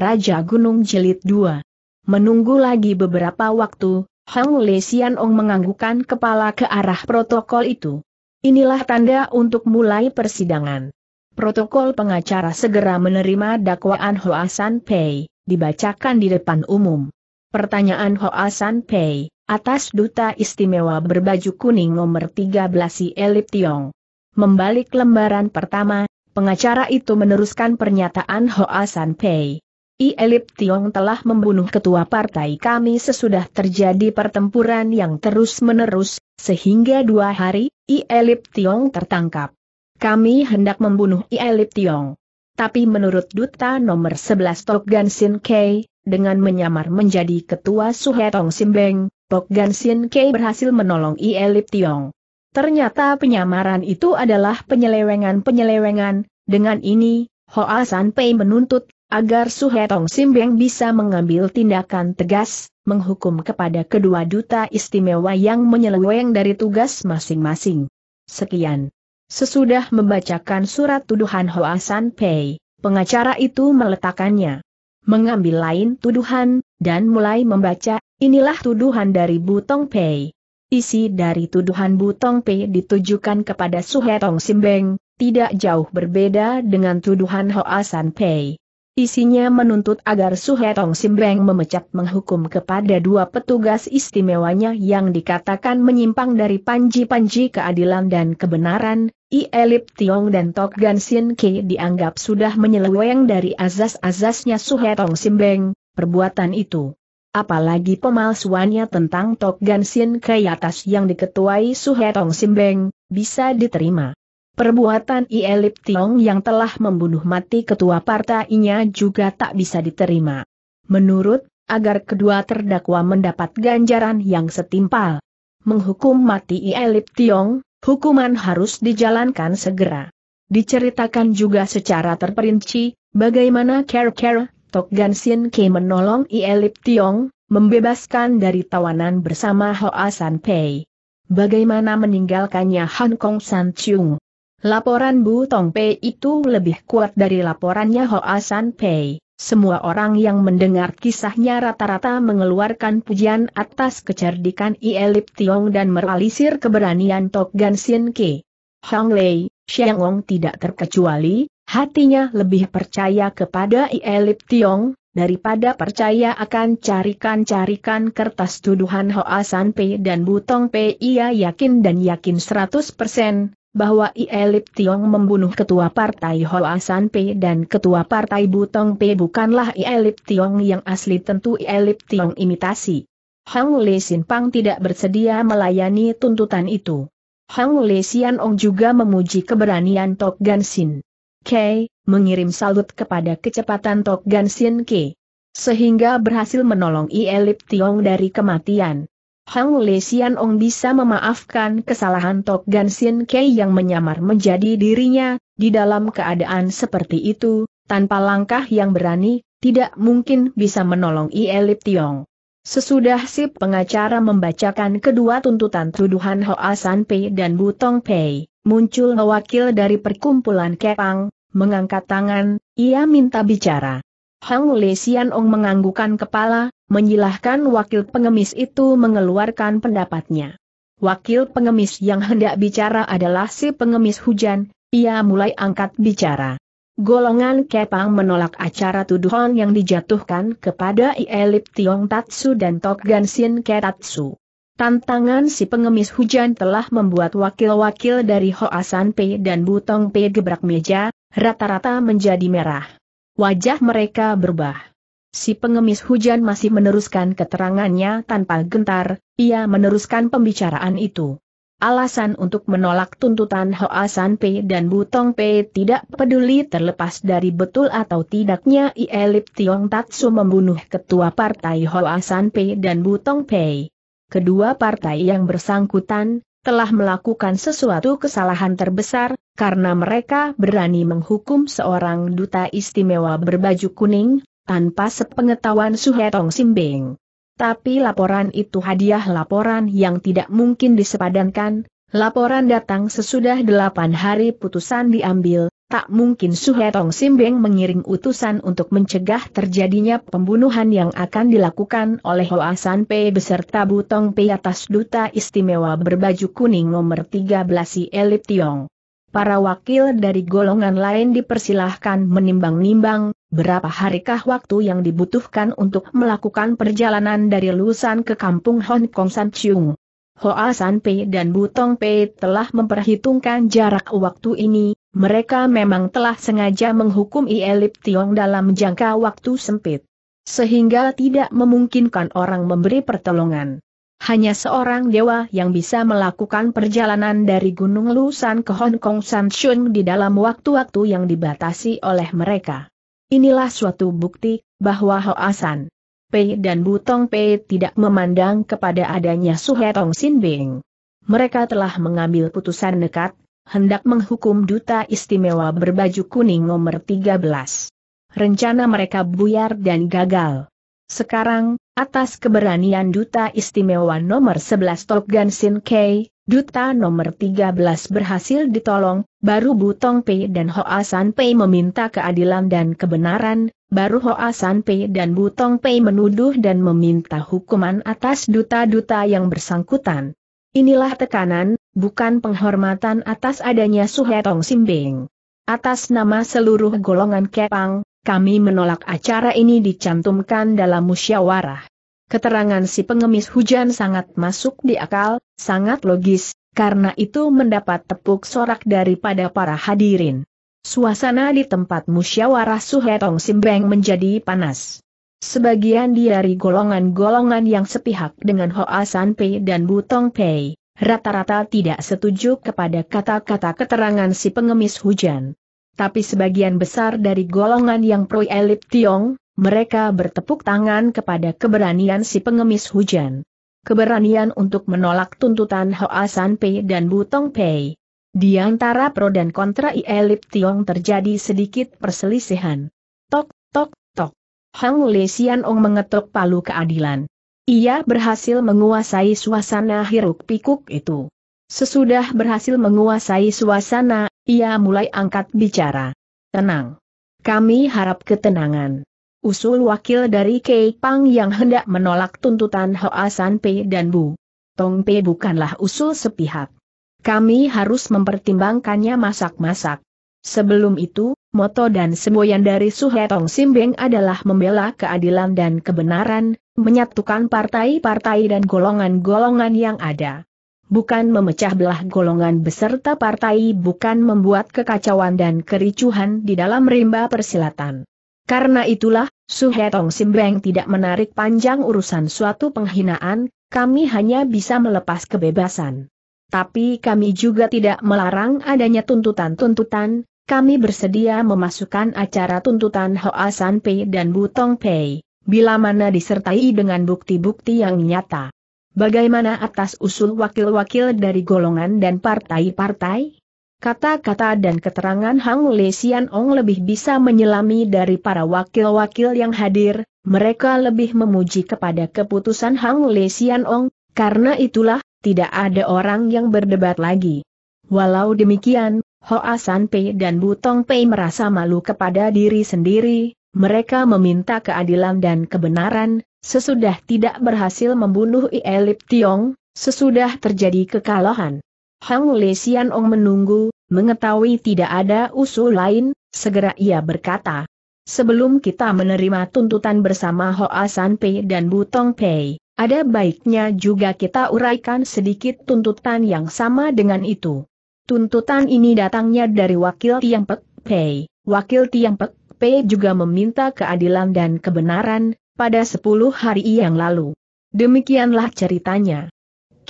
Raja Gunung Jelit 2. Menunggu lagi beberapa waktu, Hang Le Xian Ong menganggukkan kepala ke arah protokol itu. Inilah tanda untuk mulai persidangan. Protokol pengacara segera menerima dakwaan Hoa San Pei, dibacakan di depan umum. Pertanyaan Hoa San Pei, atas duta istimewa berbaju kuning nomor 13 si Elip Tiong. Membalik lembaran pertama, pengacara itu meneruskan pernyataan Hoa San Pei. I Elip Tiong telah membunuh ketua partai kami sesudah terjadi pertempuran yang terus-menerus, sehingga dua hari, I Elip Tiong tertangkap. Kami hendak membunuh I Elip Tiong. Tapi menurut Duta nomor 11 Tok Gan Sin Kei, dengan menyamar menjadi ketua Suhetong Simbeng, Tok Gan Sin Kei berhasil menolong I Elip Tiong. Ternyata penyamaran itu adalah penyelewengan-penyelewengan, dengan ini, Hoa San Pei menuntut agar Suhetong Simbeng bisa mengambil tindakan tegas, menghukum kepada kedua duta istimewa yang menyeleweng dari tugas masing-masing. Sekian. Sesudah membacakan surat tuduhan Hoa San Pei, pengacara itu meletakkannya. Mengambil lain tuduhan, dan mulai membaca, inilah tuduhan dari Butong Pei. Isi dari tuduhan Butong Pei ditujukan kepada Suhetong Simbeng, tidak jauh berbeda dengan tuduhan Hoa San Pei. Isinya menuntut agar Suhetong Simbeng memecat menghukum kepada dua petugas istimewanya yang dikatakan menyimpang dari panji-panji keadilan dan kebenaran, I Elip Tiong dan Tok Gan Sin Ki dianggap sudah menyeleweng dari azas-azasnya Suhetong Simbeng, perbuatan itu. Apalagi pemalsuannya tentang Tok Gan Sin Ki atas yang diketuai Suhetong Simbeng, bisa diterima. Perbuatan Ielip Tiong yang telah membunuh mati ketua partainya juga tak bisa diterima. Menurut, agar kedua terdakwa mendapat ganjaran yang setimpal. Menghukum mati Ielip Tiong, hukuman harus dijalankan segera. Diceritakan juga secara terperinci, bagaimana Care Care, Tok Gansin Ke menolong Ielip Tiong, membebaskan dari tawanan bersama Hoa San Pei. Bagaimana meninggalkannya Han Kong San Chung Laporan Bu Tong Pei itu lebih kuat dari laporannya Hoasan Pei. Semua orang yang mendengar kisahnya rata-rata mengeluarkan pujian atas kecerdikan Ielip Tiong dan meralisir keberanian Tok Gan Sin Ke, Lei, Xiang Wong tidak terkecuali, hatinya lebih percaya kepada Ielip Tiong, daripada percaya akan carikan-carikan kertas tuduhan Hoa San Pei dan Butong Pei ia yakin dan yakin 100% bahwa Ielip Tiong membunuh ketua partai Hoa San P dan ketua partai Butong P bukanlah Ielip Tiong yang asli tentu Ielip Tiong imitasi. Hang Le Sin Pang tidak bersedia melayani tuntutan itu. Hang Le Sian Ong juga memuji keberanian Tok Gan Sin. K. mengirim salut kepada kecepatan Tok Gan Sin K. Sehingga berhasil menolong Ielip Tiong dari kematian. Hang Le Sian Ong bisa memaafkan kesalahan Tok Gan Sin Kei yang menyamar menjadi dirinya, di dalam keadaan seperti itu, tanpa langkah yang berani, tidak mungkin bisa menolong Ielip Tiong. Sesudah si pengacara membacakan kedua tuntutan tuduhan Hoa San Pei dan Butong Pei, muncul wakil dari perkumpulan Kepang, mengangkat tangan, ia minta bicara. Hang Le Xian Ong menganggukkan kepala, menyilahkan wakil pengemis itu mengeluarkan pendapatnya. Wakil pengemis yang hendak bicara adalah si pengemis hujan, ia mulai angkat bicara. Golongan Kepang menolak acara tuduhan yang dijatuhkan kepada Ielip Tiong Tatsu dan Tok Gansin Ketatsu. Tantangan si pengemis hujan telah membuat wakil-wakil dari Hoasan P dan Butong P gebrak meja, rata-rata menjadi merah. Wajah mereka berubah. Si pengemis hujan masih meneruskan keterangannya tanpa gentar, ia meneruskan pembicaraan itu. Alasan untuk menolak tuntutan Hoa San Pei dan Butong Pei tidak peduli terlepas dari betul atau tidaknya Ielip Tiong Tatsu membunuh ketua partai Hoa San Pei dan Butong Pei. Kedua partai yang bersangkutan, telah melakukan sesuatu kesalahan terbesar, karena mereka berani menghukum seorang duta istimewa berbaju kuning, tanpa sepengetahuan Suhetong Simbing. Tapi laporan itu hadiah laporan yang tidak mungkin disepadankan, laporan datang sesudah delapan hari putusan diambil, Tak mungkin Suhetong Simbeng mengiring utusan untuk mencegah terjadinya pembunuhan yang akan dilakukan oleh Hoa San Pei beserta Butong Pei atas duta istimewa berbaju kuning nomor 13 si Elip Tiong. Para wakil dari golongan lain dipersilahkan menimbang-nimbang, berapa harikah waktu yang dibutuhkan untuk melakukan perjalanan dari Lusan ke kampung Hong Kong San Chiung. Hoa San Pei dan Butong Pei telah memperhitungkan jarak waktu ini, mereka memang telah sengaja menghukum Ielip Tiong dalam jangka waktu sempit. Sehingga tidak memungkinkan orang memberi pertolongan. Hanya seorang dewa yang bisa melakukan perjalanan dari Gunung Lusan ke Hong Kong San Shun di dalam waktu-waktu yang dibatasi oleh mereka. Inilah suatu bukti bahwa Hoa San Pei dan Butong Pei tidak memandang kepada adanya Suhetong Sin Mereka telah mengambil putusan nekat, hendak menghukum duta istimewa berbaju kuning nomor 13. Rencana mereka buyar dan gagal. Sekarang, atas keberanian duta istimewa nomor 11 Top Gan Sin Kei, Duta nomor 13 berhasil ditolong, baru Butong Pei dan Hoa San Pei meminta keadilan dan kebenaran, baru Hoa San Pei dan Butong Pei menuduh dan meminta hukuman atas duta-duta yang bersangkutan. Inilah tekanan, bukan penghormatan atas adanya Suhetong Simbing. Atas nama seluruh golongan Kepang, kami menolak acara ini dicantumkan dalam musyawarah. Keterangan si pengemis hujan sangat masuk di akal, sangat logis, karena itu mendapat tepuk sorak daripada para hadirin. Suasana di tempat musyawarah Suhetong Simbeng menjadi panas. Sebagian dari golongan-golongan yang sepihak dengan Hoa San Pei dan Butong Pei, rata-rata tidak setuju kepada kata-kata keterangan si pengemis hujan. Tapi sebagian besar dari golongan yang pro elit Tiong, mereka bertepuk tangan kepada keberanian si pengemis hujan. Keberanian untuk menolak tuntutan Hoa San Pei dan Butong Pei. Di antara pro dan kontra Ielip Tiong terjadi sedikit perselisihan. Tok, tok, tok. Hang Le Sian Ong mengetuk palu keadilan. Ia berhasil menguasai suasana hiruk pikuk itu. Sesudah berhasil menguasai suasana, ia mulai angkat bicara. Tenang. Kami harap ketenangan usul wakil dari Kei Pang yang hendak menolak tuntutan Hoa San Pei dan Bu Tong Pei bukanlah usul sepihak. Kami harus mempertimbangkannya masak-masak. Sebelum itu, moto dan semboyan dari Sim Simbeng adalah membela keadilan dan kebenaran, menyatukan partai-partai dan golongan-golongan yang ada. Bukan memecah belah golongan beserta partai bukan membuat kekacauan dan kericuhan di dalam rimba persilatan. Karena itulah, Suhetong Simbeng tidak menarik panjang urusan suatu penghinaan, kami hanya bisa melepas kebebasan. Tapi kami juga tidak melarang adanya tuntutan-tuntutan, kami bersedia memasukkan acara tuntutan Hoa San Pei dan Butong Pei, bila mana disertai dengan bukti-bukti yang nyata. Bagaimana atas usul wakil-wakil dari golongan dan partai-partai? Kata-kata dan keterangan Hang Le Sian Ong lebih bisa menyelami dari para wakil-wakil yang hadir, mereka lebih memuji kepada keputusan Hang Le Sian Ong, karena itulah, tidak ada orang yang berdebat lagi. Walau demikian, Ho San Pei dan Bu Tong Pei merasa malu kepada diri sendiri, mereka meminta keadilan dan kebenaran, sesudah tidak berhasil membunuh Ielip Tiong, sesudah terjadi kekalahan. Hang Lesian ong menunggu, mengetahui tidak ada usul lain, segera ia berkata. Sebelum kita menerima tuntutan bersama Hoa San Pei dan Butong Pei, ada baiknya juga kita uraikan sedikit tuntutan yang sama dengan itu. Tuntutan ini datangnya dari wakil Tiang Pek Pei. Wakil Tiang Pek Pei juga meminta keadilan dan kebenaran, pada 10 hari yang lalu. Demikianlah ceritanya.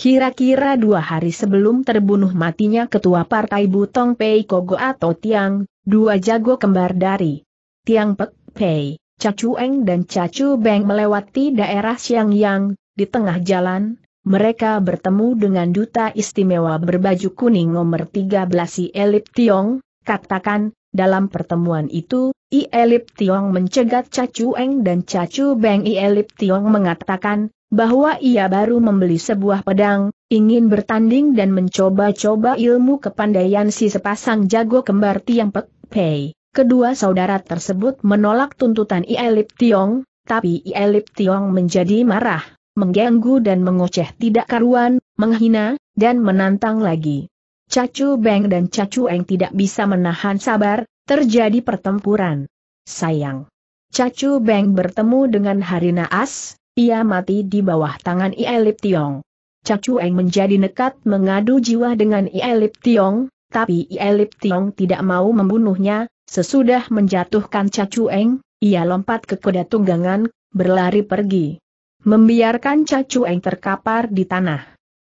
Kira-kira dua hari sebelum terbunuh matinya ketua partai Butong Pei Kogo atau Tiang, dua jago kembar dari Tiang Pek Pei, Cacu Eng dan Cacu Beng melewati daerah Siang Yang, di tengah jalan, mereka bertemu dengan duta istimewa berbaju kuning nomor 13 si Elip Tiong, katakan, dalam pertemuan itu, I Elip Tiong mencegat Cacu Eng dan Cacu Beng I Elip Tiong mengatakan, bahwa ia baru membeli sebuah pedang, ingin bertanding dan mencoba-coba ilmu kepandaian si sepasang jago kembar Tiang Pek Pei. Kedua saudara tersebut menolak tuntutan Ielip Tiong, tapi Ielip Tiong menjadi marah, mengganggu dan mengoceh tidak karuan, menghina, dan menantang lagi. Cacu Beng dan Cacu Eng tidak bisa menahan sabar, terjadi pertempuran. Sayang. Cacu Beng bertemu dengan Harina As, ia mati di bawah tangan Ielip Tiong. Cacueng menjadi nekat mengadu jiwa dengan Ielip Tiong, tapi Ielip Tiong tidak mau membunuhnya, sesudah menjatuhkan Cacueng, ia lompat ke kuda tunggangan, berlari pergi. Membiarkan Cacueng terkapar di tanah.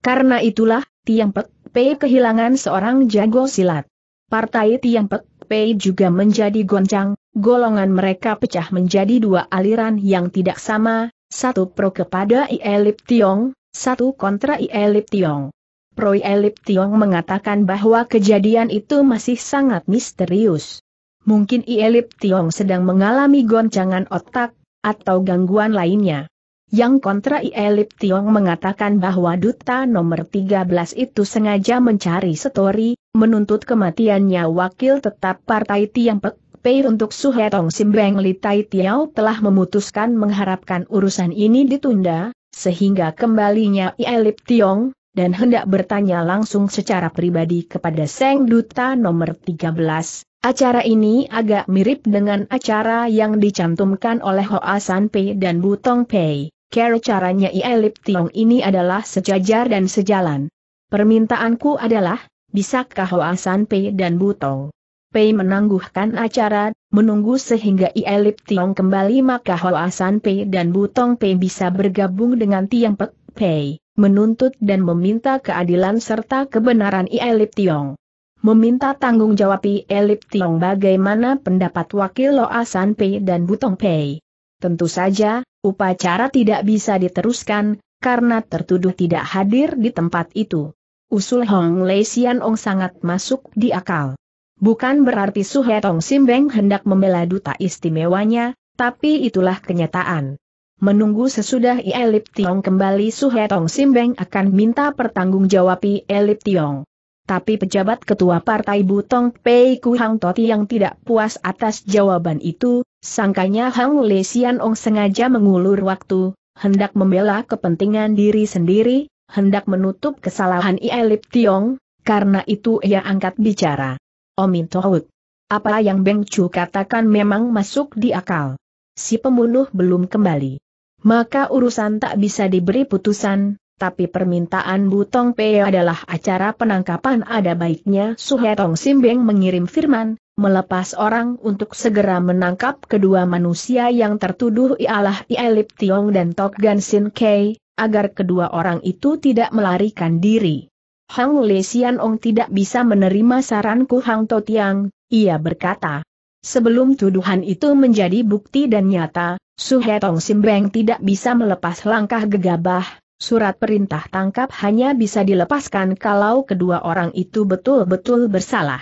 Karena itulah, Tiang Pek Pei kehilangan seorang jago silat. Partai Tiang Pek Pei juga menjadi goncang, golongan mereka pecah menjadi dua aliran yang tidak sama, satu pro kepada Ielip Tiong, satu kontra Ielip Tiong. Pro Ielip Tiong mengatakan bahwa kejadian itu masih sangat misterius. Mungkin Ielip Tiong sedang mengalami goncangan otak, atau gangguan lainnya. Yang kontra Ielip Tiong mengatakan bahwa duta nomor 13 itu sengaja mencari story, menuntut kematiannya wakil tetap partai Tiang Pek Pei untuk Suhetong Simbeng Li Tai Tiao telah memutuskan mengharapkan urusan ini ditunda, sehingga kembalinya Ielip Tiong, dan hendak bertanya langsung secara pribadi kepada Seng Duta nomor 13. Acara ini agak mirip dengan acara yang dicantumkan oleh Hoa San Pei dan Butong Pei. Cara caranya Ielip Tiong ini adalah sejajar dan sejalan. Permintaanku adalah, bisakah Hoa San Pei dan Butong Pei menangguhkan acara, menunggu sehingga Ielip Tiong kembali maka Hoa San Pei dan Butong Pei bisa bergabung dengan Tiang Pek Pei, menuntut dan meminta keadilan serta kebenaran Ielip Tiong. Meminta tanggung jawab Ielip Tiong bagaimana pendapat wakil Loasan San Pei dan Butong Pei. Tentu saja, upacara tidak bisa diteruskan, karena tertuduh tidak hadir di tempat itu. Usul Hong Lei Xian Ong sangat masuk di akal. Bukan berarti Suhetong Simbeng hendak membela duta istimewanya, tapi itulah kenyataan. Menunggu sesudah Elip Tiong kembali Suhetong Simbeng akan minta pertanggungjawabi Elip Tiong. Tapi pejabat ketua partai Butong Pei Ku Hang Toti yang tidak puas atas jawaban itu, sangkanya Hang Le Sian Ong sengaja mengulur waktu, hendak membela kepentingan diri sendiri, hendak menutup kesalahan Elip Tiong, karena itu ia angkat bicara. Omin oh, Tohut. Apa yang Beng Chu katakan memang masuk di akal. Si pembunuh belum kembali. Maka urusan tak bisa diberi putusan, tapi permintaan Butong Peo adalah acara penangkapan ada baiknya Suhetong Simbeng mengirim firman, melepas orang untuk segera menangkap kedua manusia yang tertuduh ialah Ielip Tiong dan Tok Gan Sin Kei, agar kedua orang itu tidak melarikan diri. Hang Li Ong tidak bisa menerima saranku Hang To Tiang, ia berkata. Sebelum tuduhan itu menjadi bukti dan nyata, Su Hetong Simbeng tidak bisa melepas langkah gegabah, surat perintah tangkap hanya bisa dilepaskan kalau kedua orang itu betul-betul bersalah.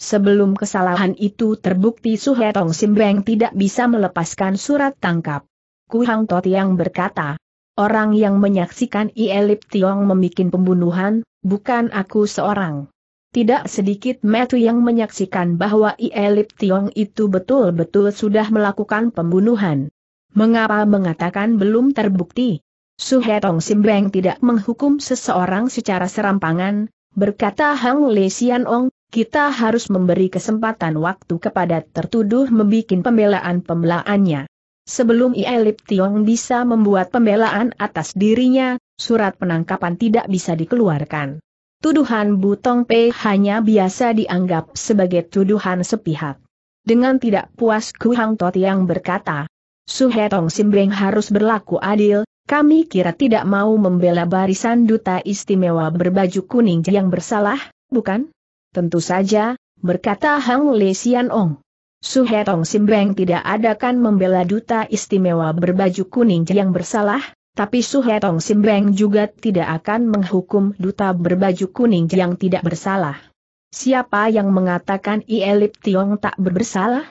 Sebelum kesalahan itu terbukti Su Hetong Simbeng tidak bisa melepaskan surat tangkap. Ku Hang To Tiang berkata, Orang yang menyaksikan Ielip Tiong memikin pembunuhan, bukan aku seorang. Tidak sedikit metu yang menyaksikan bahwa Ielip Tiong itu betul-betul sudah melakukan pembunuhan. Mengapa mengatakan belum terbukti? Suhetong Simbeng tidak menghukum seseorang secara serampangan, berkata Hang Le Sian Ong, kita harus memberi kesempatan waktu kepada tertuduh membuat pembelaan pembelaannya. Sebelum Ielip Tiong bisa membuat pembelaan atas dirinya, surat penangkapan tidak bisa dikeluarkan. Tuduhan Butong Pei hanya biasa dianggap sebagai tuduhan sepihak. Dengan tidak puas Ku Hang Tot yang berkata, Su Suhetong Simbeng harus berlaku adil, kami kira tidak mau membela barisan duta istimewa berbaju kuning yang bersalah, bukan? Tentu saja, berkata Hang Lesian Ong. Suhetong Simbeng tidak adakan membela duta istimewa berbaju kuning yang bersalah, tapi Suhetong Simbeng juga tidak akan menghukum duta berbaju kuning yang tidak bersalah. Siapa yang mengatakan Ielip Tiong tak berbersalah?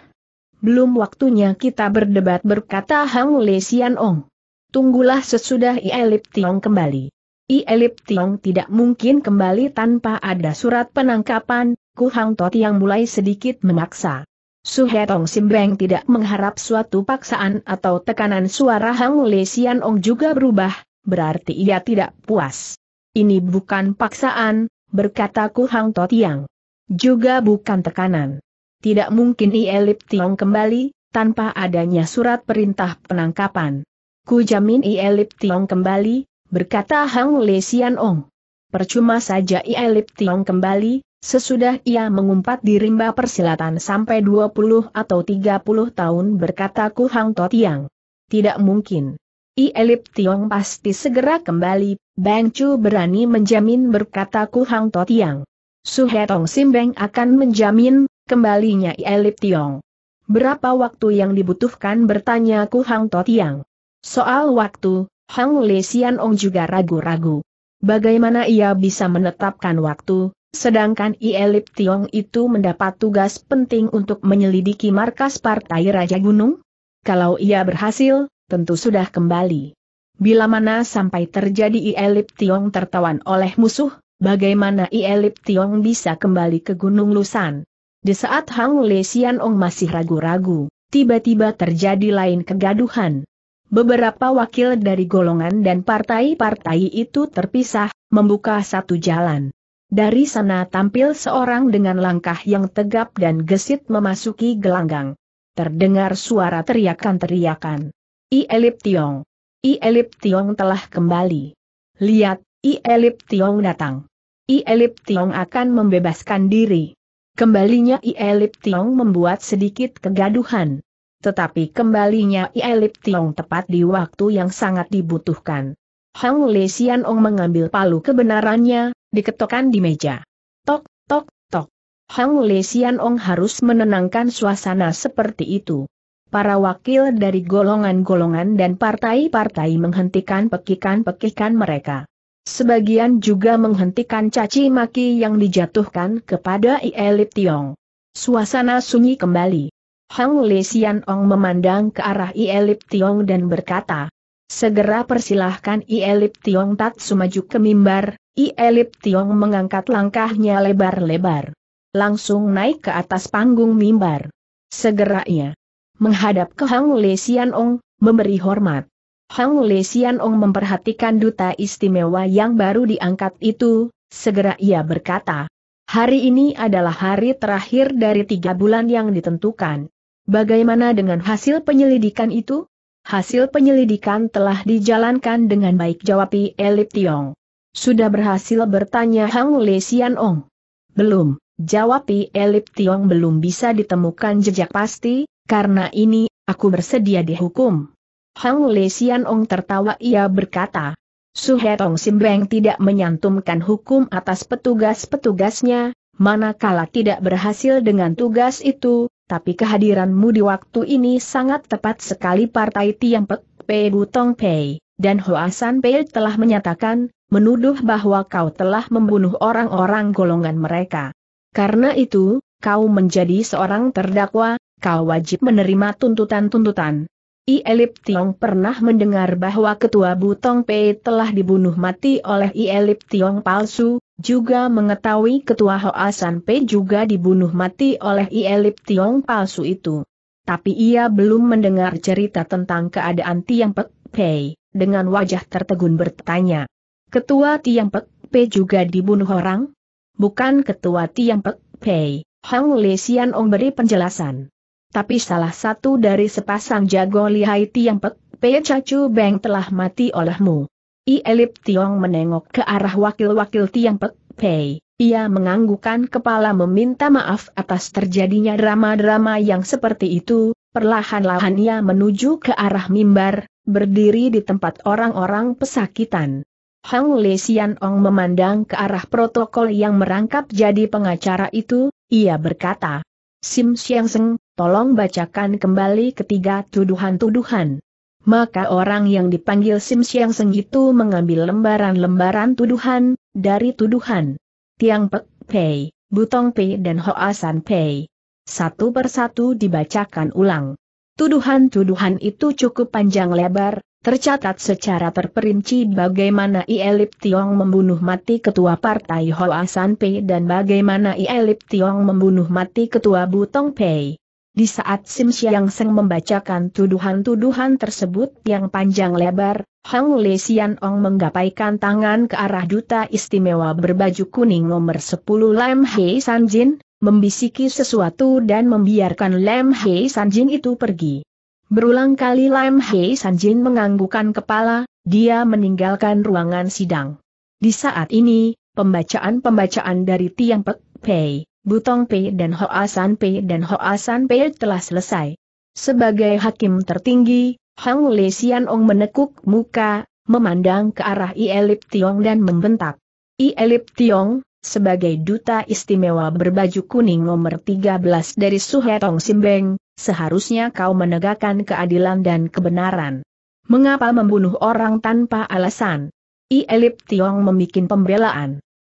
Belum waktunya kita berdebat berkata Hang Le Sian Ong. Tunggulah sesudah Ielip Tiong kembali. Ielip Tiong tidak mungkin kembali tanpa ada surat penangkapan, Ku Hang Tot yang mulai sedikit memaksa. Tong Simbeng tidak mengharap suatu paksaan atau tekanan suara Hang Le Sian Ong juga berubah, berarti ia tidak puas. Ini bukan paksaan, berkata Ku Hang Yang. Juga bukan tekanan. Tidak mungkin Ielip Tiong kembali, tanpa adanya surat perintah penangkapan. Ku jamin Ielip Tiong kembali, berkata Hang Le Sian Ong. Percuma saja Ielip Tiong kembali, Sesudah ia mengumpat di rimba persilatan sampai 20 atau 30 tahun berkata Ku Hang To Tiang. Tidak mungkin. I Elip Tiong pasti segera kembali, Bang Chu berani menjamin berkata Ku Hang To Tiang. Suhetong Simbeng akan menjamin, kembalinya I Elip Tiong. Berapa waktu yang dibutuhkan bertanya Ku Hang To Tiang. Soal waktu, Hang Lesian Ong juga ragu-ragu. Bagaimana ia bisa menetapkan waktu, Sedangkan Ielip Tiong itu mendapat tugas penting untuk menyelidiki markas Partai Raja Gunung? Kalau ia berhasil, tentu sudah kembali. Bila mana sampai terjadi Ielip Tiong tertawan oleh musuh, bagaimana Ielip Tiong bisa kembali ke Gunung Lusan? Di saat Hang Le Sian Ong masih ragu-ragu, tiba-tiba terjadi lain kegaduhan. Beberapa wakil dari golongan dan partai-partai itu terpisah, membuka satu jalan. Dari sana tampil seorang dengan langkah yang tegap dan gesit memasuki gelanggang. Terdengar suara teriakan-teriakan. I Elip Tiong. I Elip Tiong telah kembali. Lihat, I Elip Tiong datang. I Elip Tiong akan membebaskan diri. Kembalinya I Elip Tiong membuat sedikit kegaduhan. Tetapi kembalinya I Elip Tiong tepat di waktu yang sangat dibutuhkan. Hang Le Sian Ong mengambil palu kebenarannya, diketokan di meja. Tok, tok, tok. Hang Le Ong harus menenangkan suasana seperti itu. Para wakil dari golongan-golongan dan partai-partai menghentikan pekikan-pekikan mereka. Sebagian juga menghentikan caci maki yang dijatuhkan kepada elit Tiong. Suasana sunyi kembali. Hang Le Ong memandang ke arah elit Tiong dan berkata, Segera persilahkan Ielip Tiong Tatsu maju ke mimbar, Ielip Tiong mengangkat langkahnya lebar-lebar. Langsung naik ke atas panggung mimbar. Segera ia menghadap ke Hang Le Sian Ong, memberi hormat. Hang Le Sian Ong memperhatikan duta istimewa yang baru diangkat itu, segera ia berkata, Hari ini adalah hari terakhir dari tiga bulan yang ditentukan. Bagaimana dengan hasil penyelidikan itu? Hasil penyelidikan telah dijalankan dengan baik jawab Elip Tiong. Sudah berhasil bertanya Hang Le Sian Ong. Belum, jawab Elip Tiong belum bisa ditemukan jejak pasti, karena ini, aku bersedia dihukum. Hang Le Sian Ong tertawa ia berkata. Su Suhetong Simbeng tidak menyantumkan hukum atas petugas-petugasnya, manakala tidak berhasil dengan tugas itu, tapi kehadiranmu di waktu ini sangat tepat sekali partai Tiang Pek, Pei Butong Pei, dan Hoasan Pei telah menyatakan, menuduh bahwa kau telah membunuh orang-orang golongan mereka. Karena itu, kau menjadi seorang terdakwa, kau wajib menerima tuntutan-tuntutan. I Elip Tiong pernah mendengar bahwa ketua Butong Pei telah dibunuh mati oleh I Elip Tiong palsu, juga mengetahui ketua Hoa P juga dibunuh mati oleh Ielip Tiong palsu itu. Tapi ia belum mendengar cerita tentang keadaan Tiang Pek Pei, dengan wajah tertegun bertanya. Ketua Tiang Pek Pei juga dibunuh orang? Bukan ketua Tiang Pek Pei, Hang Le Xian Ong beri penjelasan. Tapi salah satu dari sepasang jago lihai Tiang Pek Pei Cacu Beng telah mati olehmu. I Elip Tiong menengok ke arah wakil-wakil Tiang Pek Pei. Ia menganggukan kepala meminta maaf atas terjadinya drama-drama yang seperti itu, perlahan-lahan ia menuju ke arah mimbar, berdiri di tempat orang-orang pesakitan. Hang Le Sian Ong memandang ke arah protokol yang merangkap jadi pengacara itu, ia berkata, Sim Siang Seng, tolong bacakan kembali ketiga tuduhan-tuduhan maka orang yang dipanggil Sim Siang Seng itu mengambil lembaran-lembaran tuduhan, dari tuduhan Tiang Pek Pei, Butong Pei dan Hoasan Pei. Satu persatu dibacakan ulang. Tuduhan-tuduhan itu cukup panjang lebar, tercatat secara terperinci bagaimana Ielip Tiong membunuh mati ketua partai Hoasan Pei dan bagaimana Ielip Tiong membunuh mati ketua Butong Pei. Di saat Sim Siang Seng membacakan tuduhan-tuduhan tersebut yang panjang lebar, Hang Le Sian Ong menggapaikan tangan ke arah duta istimewa berbaju kuning nomor 10 Lam Hei Jin, membisiki sesuatu dan membiarkan Lam Hei Jin itu pergi. Berulang kali Lam Hei Jin menganggukkan kepala, dia meninggalkan ruangan sidang. Di saat ini, pembacaan-pembacaan dari Tiang Pek Pei Butong Pei dan Hoasan Pei dan Hoasan Pei telah selesai. Sebagai hakim tertinggi, Hang Leshian Xian Ong menekuk muka, memandang ke arah Ielip Tiong dan membentak. Ielip Tiong, sebagai duta istimewa berbaju kuning nomor 13 dari Suhetong Simbeng, seharusnya kau menegakkan keadilan dan kebenaran. Mengapa membunuh orang tanpa alasan? Ielip Tiong membuat pembelaan.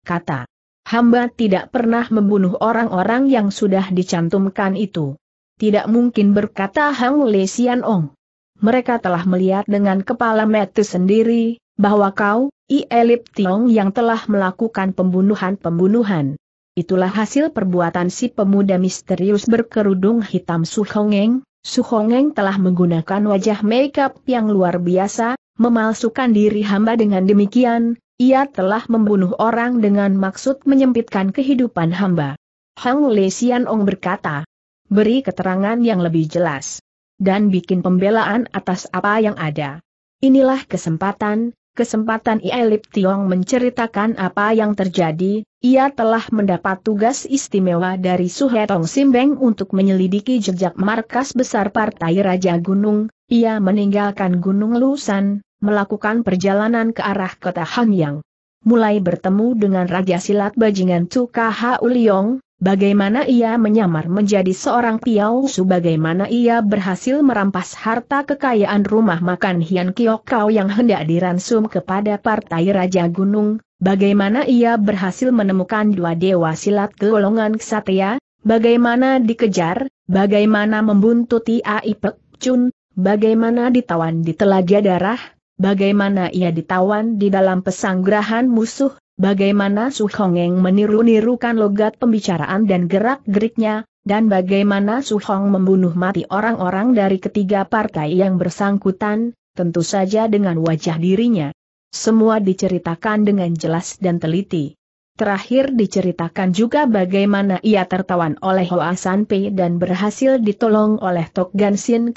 Kata hamba tidak pernah membunuh orang-orang yang sudah dicantumkan itu. Tidak mungkin berkata Hang Le Sian Ong. Mereka telah melihat dengan kepala mata sendiri, bahwa kau, I Elip Tiong yang telah melakukan pembunuhan-pembunuhan. Itulah hasil perbuatan si pemuda misterius berkerudung hitam Su Hongeng. Su Hongeng telah menggunakan wajah makeup yang luar biasa, memalsukan diri hamba dengan demikian, ia telah membunuh orang dengan maksud menyempitkan kehidupan hamba. Hang Le Sian Ong berkata, beri keterangan yang lebih jelas, dan bikin pembelaan atas apa yang ada. Inilah kesempatan, kesempatan Ielip Tiong menceritakan apa yang terjadi, ia telah mendapat tugas istimewa dari Suhetong Simbeng untuk menyelidiki jejak markas besar Partai Raja Gunung, ia meninggalkan Gunung Lusan, melakukan perjalanan ke arah kota Hanyang. Mulai bertemu dengan Raja Silat Bajingan Cuka Uliong, bagaimana ia menyamar menjadi seorang piau sebagaimana ia berhasil merampas harta kekayaan rumah makan Hian Kiokau yang hendak diransum kepada Partai Raja Gunung, bagaimana ia berhasil menemukan dua dewa silat golongan ksatria, bagaimana dikejar, bagaimana membuntuti Aipek Chun, bagaimana ditawan di telaga darah, bagaimana ia ditawan di dalam pesanggrahan musuh, bagaimana Su Hongeng meniru-nirukan logat pembicaraan dan gerak-geriknya, dan bagaimana Su Hong membunuh mati orang-orang dari ketiga partai yang bersangkutan, tentu saja dengan wajah dirinya. Semua diceritakan dengan jelas dan teliti. Terakhir diceritakan juga bagaimana ia tertawan oleh Hoa Sanpei dan berhasil ditolong oleh Tok Gan Sien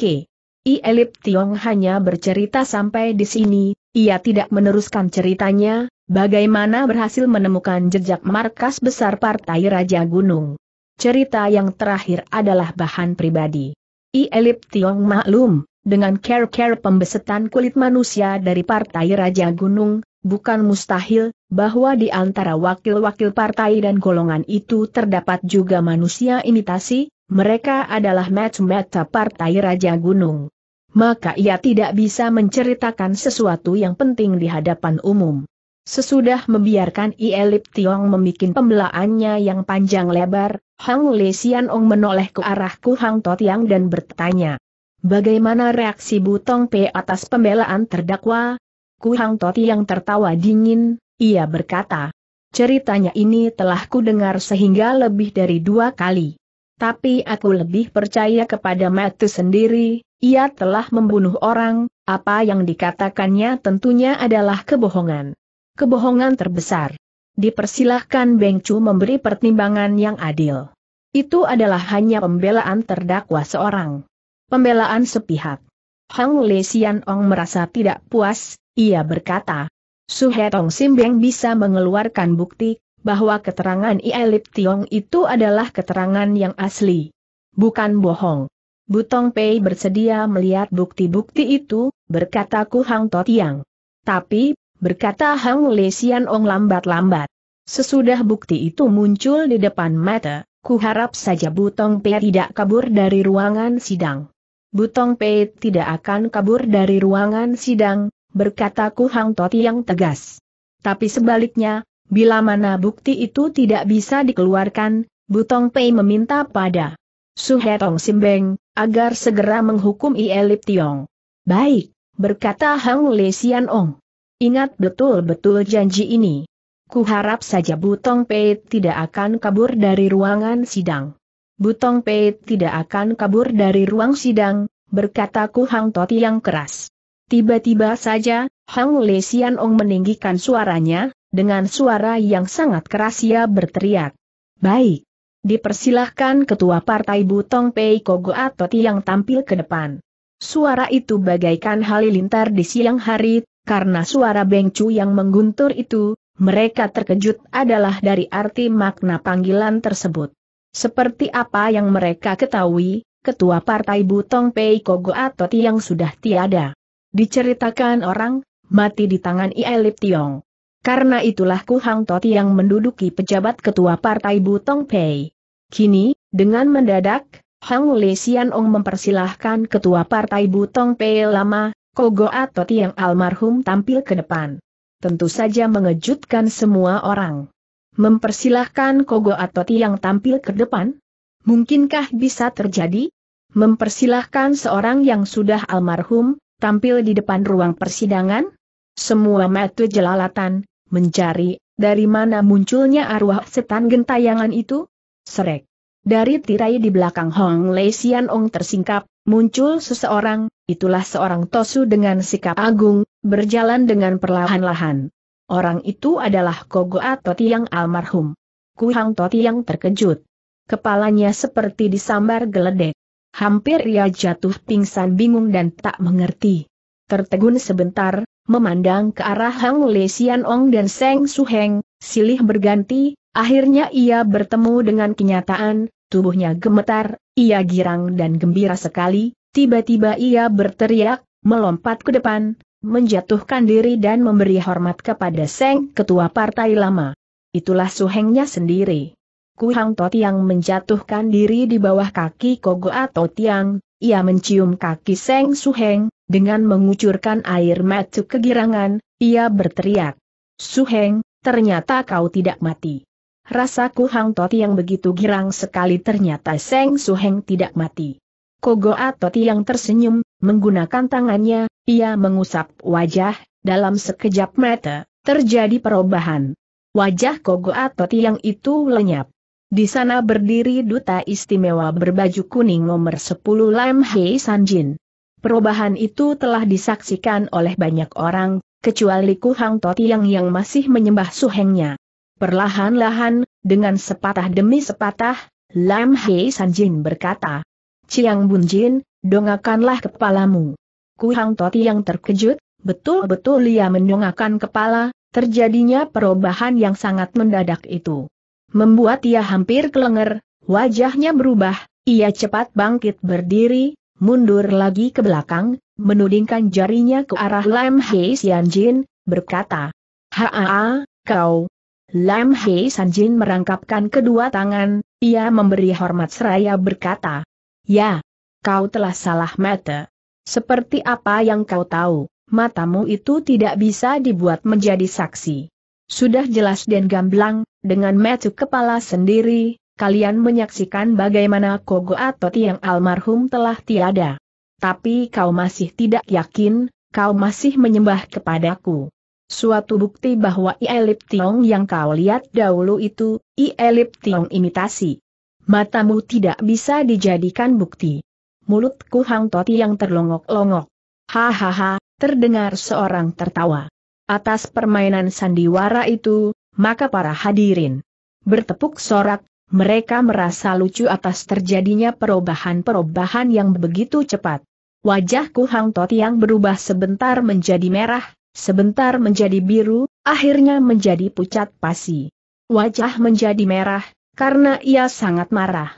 I Elip Tiong hanya bercerita sampai di sini, ia tidak meneruskan ceritanya, bagaimana berhasil menemukan jejak markas besar Partai Raja Gunung. Cerita yang terakhir adalah bahan pribadi. I Elip Tiong maklum, dengan care-care pembesetan kulit manusia dari Partai Raja Gunung, bukan mustahil, bahwa di antara wakil-wakil partai dan golongan itu terdapat juga manusia imitasi, mereka adalah match-match Partai Raja Gunung maka ia tidak bisa menceritakan sesuatu yang penting di hadapan umum. Sesudah membiarkan Ielip Tiong membuat pembelaannya yang panjang lebar, Hang Le Sian Ong menoleh ke arahku, Hang Tot Yang dan bertanya, Bagaimana reaksi Butong P atas pembelaan terdakwa? Ku Hang Tot Yang tertawa dingin, ia berkata, Ceritanya ini telah ku dengar sehingga lebih dari dua kali. Tapi aku lebih percaya kepada Matu sendiri, ia telah membunuh orang, apa yang dikatakannya tentunya adalah kebohongan. Kebohongan terbesar. Dipersilahkan Beng Chu memberi pertimbangan yang adil. Itu adalah hanya pembelaan terdakwa seorang. Pembelaan sepihak. Hang Le Sian Ong merasa tidak puas, ia berkata. Su Sim Beng bisa mengeluarkan bukti, bahwa keterangan Ielip Tiong itu adalah keterangan yang asli. Bukan bohong. Butong Pei bersedia melihat bukti-bukti itu, berkata Ku Hang Totiang. Tapi, berkata Hang Lesian Ong lambat-lambat. Sesudah bukti itu muncul di depan mata, ku harap saja Butong Pei tidak kabur dari ruangan sidang. Butong Pei tidak akan kabur dari ruangan sidang, berkata Ku Hang Totiang tegas. Tapi sebaliknya, bila mana bukti itu tidak bisa dikeluarkan, Butong Pei meminta pada Suhetong Simbeng, agar segera menghukum Ielip Tiong. Baik, berkata Hang Le Sian Ong. Ingat betul-betul janji ini. Ku harap saja Butong Pei tidak akan kabur dari ruangan sidang. Butong Pei tidak akan kabur dari ruang sidang, berkata Ku Hang Toti yang keras. Tiba-tiba saja, Hang Le Sian Ong meninggikan suaranya, dengan suara yang sangat keras ia berteriak. Baik, Dipersilahkan Ketua Partai Butong Pei Kogo atau yang tampil ke depan. Suara itu bagaikan halilintar di siang hari, karena suara Bengcu yang mengguntur itu, mereka terkejut adalah dari arti makna panggilan tersebut. Seperti apa yang mereka ketahui, Ketua Partai Butong Pei Kogo atau yang sudah tiada. Diceritakan orang, mati di tangan Ielip Tiong. Karena itulah Kuhang Toti yang menduduki pejabat ketua partai Butong Pei. Kini, dengan mendadak, Hang Le Sian Ong mempersilahkan ketua partai Butong Pei Lama, Kogo Atot yang almarhum tampil ke depan. Tentu saja mengejutkan semua orang. Mempersilahkan Kogo Atot yang tampil ke depan? Mungkinkah bisa terjadi? Mempersilahkan seorang yang sudah almarhum, tampil di depan ruang persidangan? Semua metu jelalatan, mencari, dari mana munculnya arwah setan gentayangan itu? Serek. Dari tirai di belakang Hong Lei Sian Ong tersingkap, muncul seseorang, itulah seorang Tosu dengan sikap agung, berjalan dengan perlahan-lahan. Orang itu adalah Kogo Atoti yang almarhum. Kuhang Toti yang terkejut. Kepalanya seperti disambar geledek. Hampir ia jatuh pingsan bingung dan tak mengerti. Tertegun sebentar, memandang ke arah Hang Lesian Ong dan Seng Heng, silih berganti, Akhirnya ia bertemu dengan kenyataan, tubuhnya gemetar, ia girang dan gembira sekali, tiba-tiba ia berteriak, melompat ke depan, menjatuhkan diri dan memberi hormat kepada Seng Ketua Partai Lama. Itulah suhengnya sendiri. Hang Kuhang yang menjatuhkan diri di bawah kaki Kogo atau Tiang, ia mencium kaki Seng Suheng, dengan mengucurkan air mata kegirangan, ia berteriak. Suheng, ternyata kau tidak mati. Rasaku Hang Toti yang begitu girang sekali ternyata Seng Suheng tidak mati. Kogo Atoti yang tersenyum, menggunakan tangannya, ia mengusap wajah, dalam sekejap mata, terjadi perubahan. Wajah Kogo Atoti yang itu lenyap. Di sana berdiri duta istimewa berbaju kuning nomor 10 Lam Hei Sanjin. Perubahan itu telah disaksikan oleh banyak orang, kecuali Kuhang Toti yang yang masih menyembah suhengnya. Perlahan-lahan, dengan sepatah demi sepatah, Lam Hei Sanjin berkata, Ciang Bunjin, dongakanlah kepalamu. Hang Toti yang terkejut, betul-betul ia mendongakan kepala, terjadinya perubahan yang sangat mendadak itu. Membuat ia hampir kelenger, wajahnya berubah, ia cepat bangkit berdiri, mundur lagi ke belakang, menudingkan jarinya ke arah Lam Hei Sanjin, berkata, Haa, kau, Lam Hei Sanjin merangkapkan kedua tangan, ia memberi hormat seraya berkata, Ya, kau telah salah mata. Seperti apa yang kau tahu, matamu itu tidak bisa dibuat menjadi saksi. Sudah jelas dan gamblang, dengan mata kepala sendiri, kalian menyaksikan bagaimana Kogo atau tiang almarhum telah tiada. Tapi kau masih tidak yakin, kau masih menyembah kepadaku suatu bukti bahwa Ielip Tiong yang kau lihat dahulu itu, Ielip Tiong imitasi. Matamu tidak bisa dijadikan bukti. Mulutku Hang Toti yang terlongok-longok. Hahaha, terdengar seorang tertawa. Atas permainan sandiwara itu, maka para hadirin bertepuk sorak, mereka merasa lucu atas terjadinya perubahan-perubahan yang begitu cepat. Wajahku Hang Toti yang berubah sebentar menjadi merah, Sebentar menjadi biru, akhirnya menjadi pucat pasi. Wajah menjadi merah, karena ia sangat marah.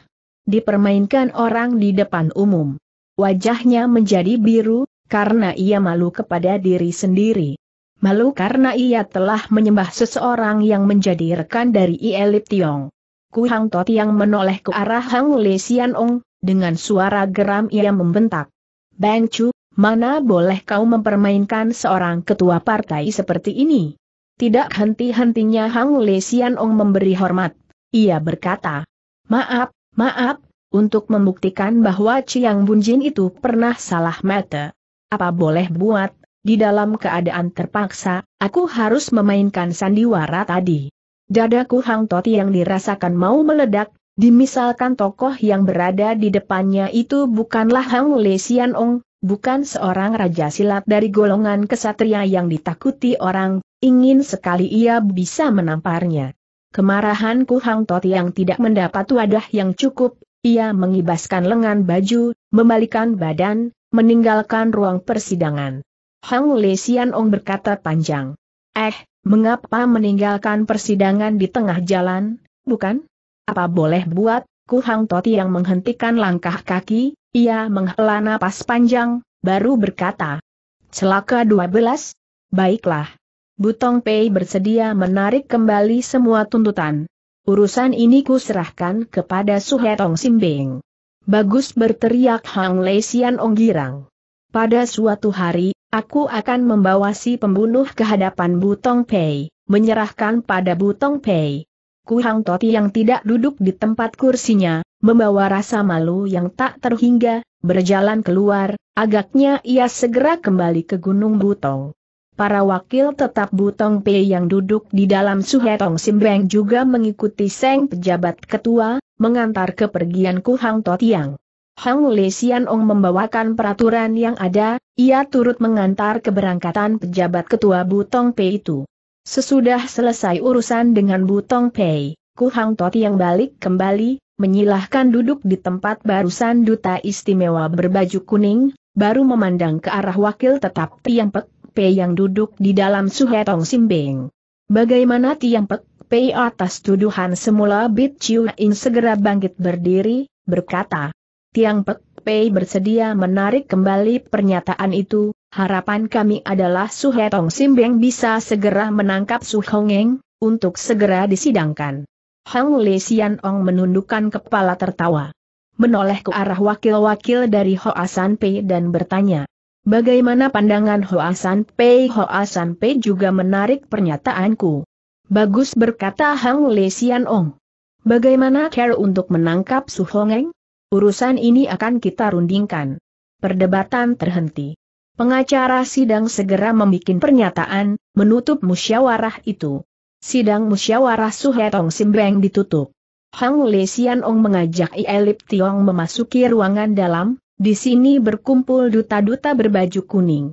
Dipermainkan orang di depan umum. Wajahnya menjadi biru, karena ia malu kepada diri sendiri. Malu karena ia telah menyembah seseorang yang menjadi rekan dari Ielip Tiong. Ku Hang Tot yang menoleh ke arah Hang Le Sian Ong, dengan suara geram ia membentak. Bang Chu, Mana boleh kau mempermainkan seorang ketua partai seperti ini? Tidak henti-hentinya Hang Le Sian Ong memberi hormat. Ia berkata, Maaf, maaf, untuk membuktikan bahwa Chiang Bunjin itu pernah salah mata. Apa boleh buat, di dalam keadaan terpaksa, aku harus memainkan sandiwara tadi. Dadaku Hang Toti yang dirasakan mau meledak, dimisalkan tokoh yang berada di depannya itu bukanlah Hang Le Sian Ong, bukan seorang raja silat dari golongan kesatria yang ditakuti orang, ingin sekali ia bisa menamparnya. Kemarahan Ku Hang Tot yang tidak mendapat wadah yang cukup, ia mengibaskan lengan baju, membalikan badan, meninggalkan ruang persidangan. Hang Le Sian Ong berkata panjang. Eh, mengapa meninggalkan persidangan di tengah jalan, bukan? Apa boleh buat, Ku Hang Tot yang menghentikan langkah kaki, ia menghela napas panjang, baru berkata. Celaka 12? Baiklah. Butong Pei bersedia menarik kembali semua tuntutan. Urusan ini ku serahkan kepada Suhetong Simbing. Bagus berteriak Hang Ong Girang. Pada suatu hari, aku akan membawa si pembunuh ke hadapan Butong Pei, menyerahkan pada Butong Pei, Kuhang Toti yang tidak duduk di tempat kursinya, membawa rasa malu yang tak terhingga, berjalan keluar, agaknya ia segera kembali ke Gunung Butong. Para wakil tetap Butong P yang duduk di dalam Suhetong Simbeng juga mengikuti Seng pejabat ketua, mengantar kepergian Kuhang yang. Hang Lesian Ong membawakan peraturan yang ada, ia turut mengantar keberangkatan pejabat ketua Butong P itu. Sesudah selesai urusan dengan Butong Pei, Ku Hang Tot yang balik kembali, menyilahkan duduk di tempat barusan duta istimewa berbaju kuning, baru memandang ke arah wakil tetap Tiang Pek Pei yang duduk di dalam Suhetong Simbing. Bagaimana Tiang Pek Pei atas tuduhan semula Bit Chiu In segera bangkit berdiri, berkata, Tiang Pek Pei bersedia menarik kembali pernyataan itu, harapan kami adalah Su Hetong Simbeng bisa segera menangkap Su Hongeng, untuk segera disidangkan. Hang Sian Ong menundukkan kepala tertawa. Menoleh ke arah wakil-wakil dari Hoa San Pei dan bertanya. Bagaimana pandangan Hoa San Pei? Hoa San Pei juga menarik pernyataanku. Bagus berkata Hang Le Sian Ong. Bagaimana care untuk menangkap Su Hongeng? urusan ini akan kita rundingkan. Perdebatan terhenti. Pengacara sidang segera membuat pernyataan, menutup musyawarah itu. Sidang musyawarah Suhetong Simbeng ditutup. Hang Le Sian Ong mengajak Ielip Tiong memasuki ruangan dalam, di sini berkumpul duta-duta berbaju kuning.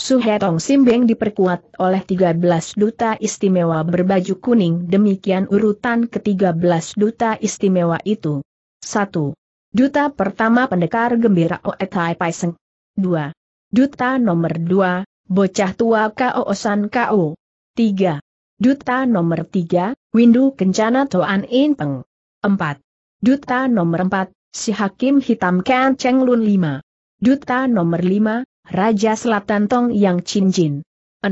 Suhetong Simbeng diperkuat oleh 13 duta istimewa berbaju kuning demikian urutan ke-13 duta istimewa itu. 1. Duta pertama pendekar gembira Oetai Paiseng. 2. Duta nomor 2, bocah tua Kao Osan Kao. 3. Duta nomor 3, Windu Kencana Toan In Peng. 4. Duta nomor 4, si Hakim Hitam Kan Cheng Lun 5. Duta nomor 5, Raja Selatan Tong Yang Chin Jin. 6.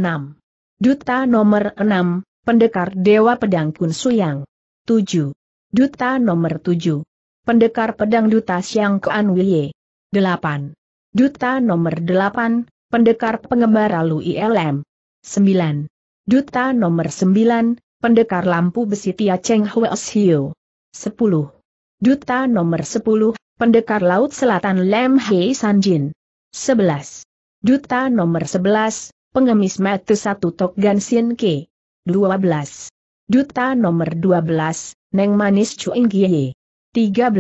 Duta nomor 6, Pendekar Dewa Pedang Kun Suyang. 7. Duta nomor 7, Pendekar Pedang Duta Siang Kuan Wiye. 8. Duta nomor 8, Pendekar Pengembara Lu ILM. 9. Duta nomor 9, Pendekar Lampu Besi Tia Cheng Hues Hio. 10. Duta nomor 10, Pendekar Laut Selatan Lem Hei Sanjin. 11. Duta nomor 11, Pengemis Matu Satu Tok Sien Ke. 12. Duta nomor 12, Neng Manis Chuing Gie. 13.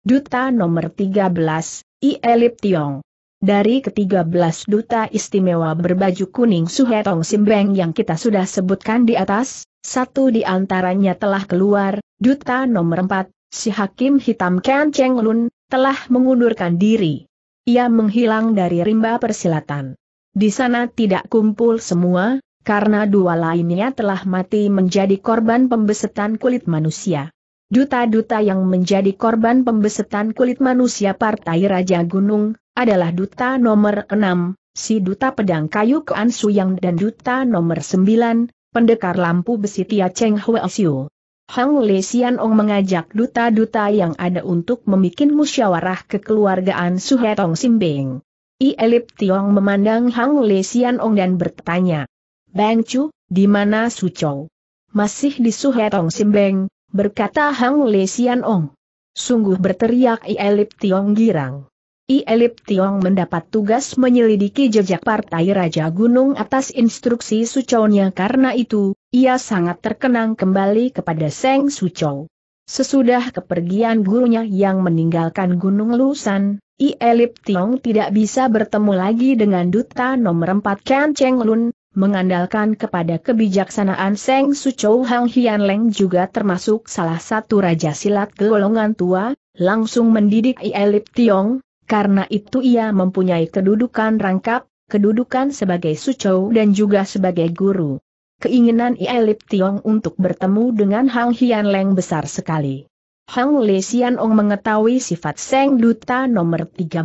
Duta nomor 13, I Elip Tiong. Dari ketiga belas duta istimewa berbaju kuning Suhetong Simbeng yang kita sudah sebutkan di atas, satu di antaranya telah keluar, duta nomor 4, si Hakim Hitam Ken Cheng Lun, telah mengundurkan diri. Ia menghilang dari rimba persilatan. Di sana tidak kumpul semua, karena dua lainnya telah mati menjadi korban pembesetan kulit manusia. Duta-duta yang menjadi korban pembesetan kulit manusia Partai Raja Gunung, adalah duta nomor 6, si duta pedang kayu Kuan Suyang dan duta nomor 9, pendekar lampu besi Tia Cheng Hua Siu. Hang Le Sian Ong mengajak duta-duta yang ada untuk memikin musyawarah kekeluargaan Suhetong Simbing. I Elip Tiong memandang Hang Le Sian Ong dan bertanya, Bang Chu, di mana Su Chou? Masih di Suhetong Beng berkata Hang Le Ong. Sungguh berteriak Ielip Tiong girang. Ielip Tiong mendapat tugas menyelidiki jejak Partai Raja Gunung atas instruksi Suconya karena itu, ia sangat terkenang kembali kepada Seng Sucow. Sesudah kepergian gurunya yang meninggalkan Gunung Lusan, Ielip Tiong tidak bisa bertemu lagi dengan Duta nomor 4 Chan Cheng Lun, mengandalkan kepada kebijaksanaan Seng Sucou Hang Hian Leng juga termasuk salah satu raja silat golongan tua, langsung mendidik Ielip Tiong, karena itu ia mempunyai kedudukan rangkap, kedudukan sebagai Sucou dan juga sebagai guru. Keinginan Ielip Tiong untuk bertemu dengan Hang Hian Leng besar sekali. Hang Le Sian Ong mengetahui sifat Seng Duta nomor 13,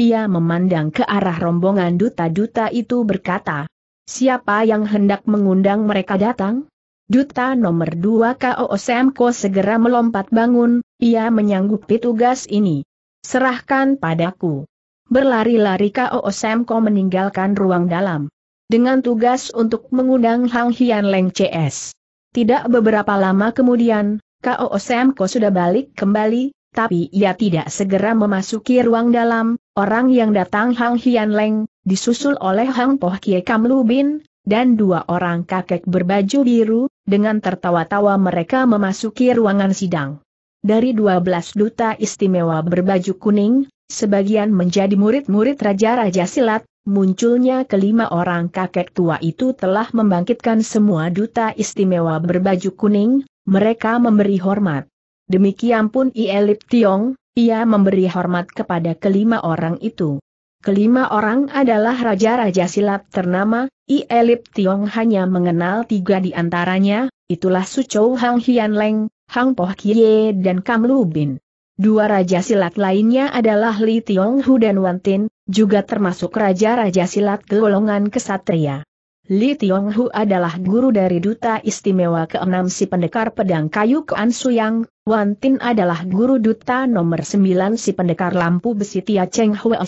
ia memandang ke arah rombongan duta-duta itu berkata, Siapa yang hendak mengundang mereka datang? Duta nomor 2 KO segera melompat bangun, ia menyanggupi tugas ini. Serahkan padaku. Berlari-lari KO meninggalkan ruang dalam. Dengan tugas untuk mengundang Hang Hian Leng CS. Tidak beberapa lama kemudian, KO sudah balik kembali, tapi ia tidak segera memasuki ruang dalam, orang yang datang Hang Hian Leng, disusul oleh Hang Poh Kie Kam Lubin, dan dua orang kakek berbaju biru, dengan tertawa-tawa mereka memasuki ruangan sidang. Dari 12 duta istimewa berbaju kuning, sebagian menjadi murid-murid Raja-Raja Silat, munculnya kelima orang kakek tua itu telah membangkitkan semua duta istimewa berbaju kuning, mereka memberi hormat. Demikian pun Ielip Tiong, ia memberi hormat kepada kelima orang itu. Kelima orang adalah raja-raja silat ternama, Ielip Tiong hanya mengenal tiga di antaranya, itulah Suchou Hang Hian Leng, Hang Poh Kie dan Kam Lu Bin. Dua raja silat lainnya adalah Li Tiong Hu dan Wan juga termasuk raja-raja silat golongan kesatria. Li Tiong Hu adalah guru dari duta istimewa ke-6 si pendekar pedang kayu Kuan Suyang, Wan Tin adalah guru duta nomor 9 si pendekar lampu besi Tia Cheng Hwe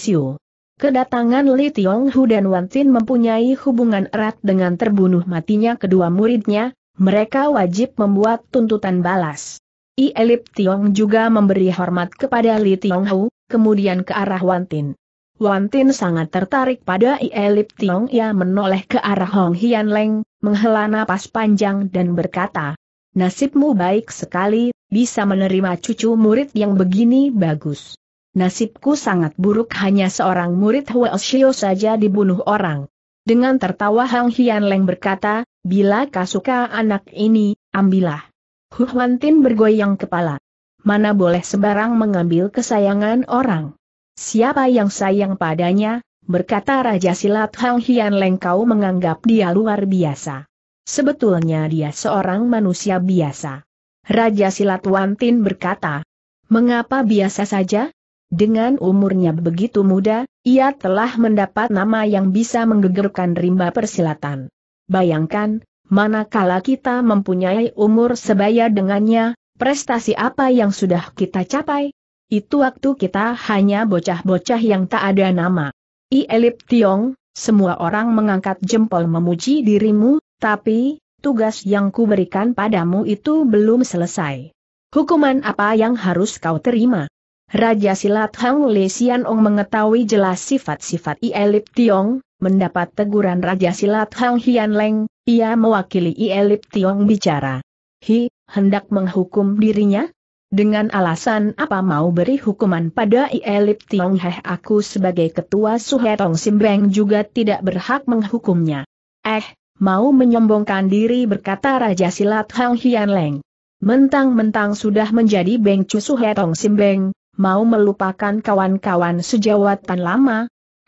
Kedatangan Li Tiong Hu dan Wan Tin mempunyai hubungan erat dengan terbunuh matinya kedua muridnya, mereka wajib membuat tuntutan balas. I Elip Tiong juga memberi hormat kepada Li Tiong Hu, kemudian ke arah Wan Tin. Wan Tin sangat tertarik pada Ielip Tiong ia menoleh ke arah Hong Hian Leng, menghela napas panjang dan berkata, Nasibmu baik sekali, bisa menerima cucu murid yang begini bagus. Nasibku sangat buruk hanya seorang murid Huel Shio saja dibunuh orang. Dengan tertawa Hong Hian Leng berkata, bila kau suka anak ini, ambillah. Hu Huan bergoyang kepala. Mana boleh sebarang mengambil kesayangan orang. Siapa yang sayang padanya, berkata Raja Silat Hang Hian Leng kau menganggap dia luar biasa. Sebetulnya dia seorang manusia biasa. Raja Silat Wantin berkata, mengapa biasa saja? Dengan umurnya begitu muda, ia telah mendapat nama yang bisa menggegerkan rimba persilatan. Bayangkan, manakala kita mempunyai umur sebaya dengannya, prestasi apa yang sudah kita capai? Itu waktu kita hanya bocah-bocah yang tak ada nama. I Elip Tiong, semua orang mengangkat jempol memuji dirimu, tapi, tugas yang kuberikan padamu itu belum selesai. Hukuman apa yang harus kau terima? Raja Silat Hang Le Sian Ong mengetahui jelas sifat-sifat I Elip Tiong, mendapat teguran Raja Silat Hang Hian Leng, ia mewakili I Elip Tiong bicara. Hi, hendak menghukum dirinya? Dengan alasan apa mau beri hukuman pada Ielip Tiong Heh aku sebagai ketua Suhetong Simbeng juga tidak berhak menghukumnya. Eh, mau menyombongkan diri berkata Raja Silat Hang Hian Leng. Mentang-mentang sudah menjadi Bengcu Suhetong Simbeng, mau melupakan kawan-kawan sejawatan lama?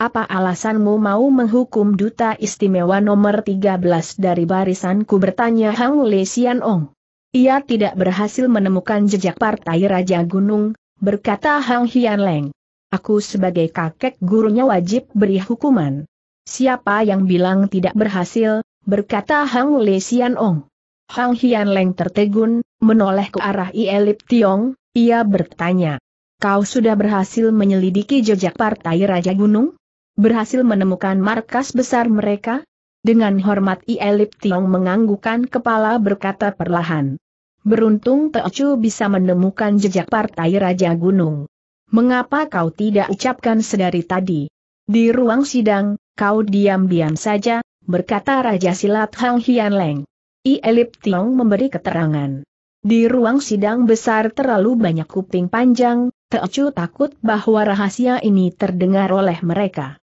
Apa alasanmu mau menghukum duta istimewa nomor 13 dari barisanku bertanya Hang Le Xian Ong? Ia tidak berhasil menemukan jejak partai Raja Gunung, berkata Hang Hian Leng. Aku sebagai kakek gurunya wajib beri hukuman. Siapa yang bilang tidak berhasil, berkata Hang Le Ong. Hang Hian Leng tertegun, menoleh ke arah Ielip Tiong, ia bertanya. Kau sudah berhasil menyelidiki jejak partai Raja Gunung? Berhasil menemukan markas besar mereka? Dengan hormat Ielip Tiong menganggukan kepala berkata perlahan. Beruntung Teochu bisa menemukan jejak partai Raja Gunung. Mengapa kau tidak ucapkan sedari tadi? Di ruang sidang, kau diam-diam saja, berkata Raja Silat Hang Hian Leng. Ielip Tiong memberi keterangan. Di ruang sidang besar terlalu banyak kuping panjang, Teochu takut bahwa rahasia ini terdengar oleh mereka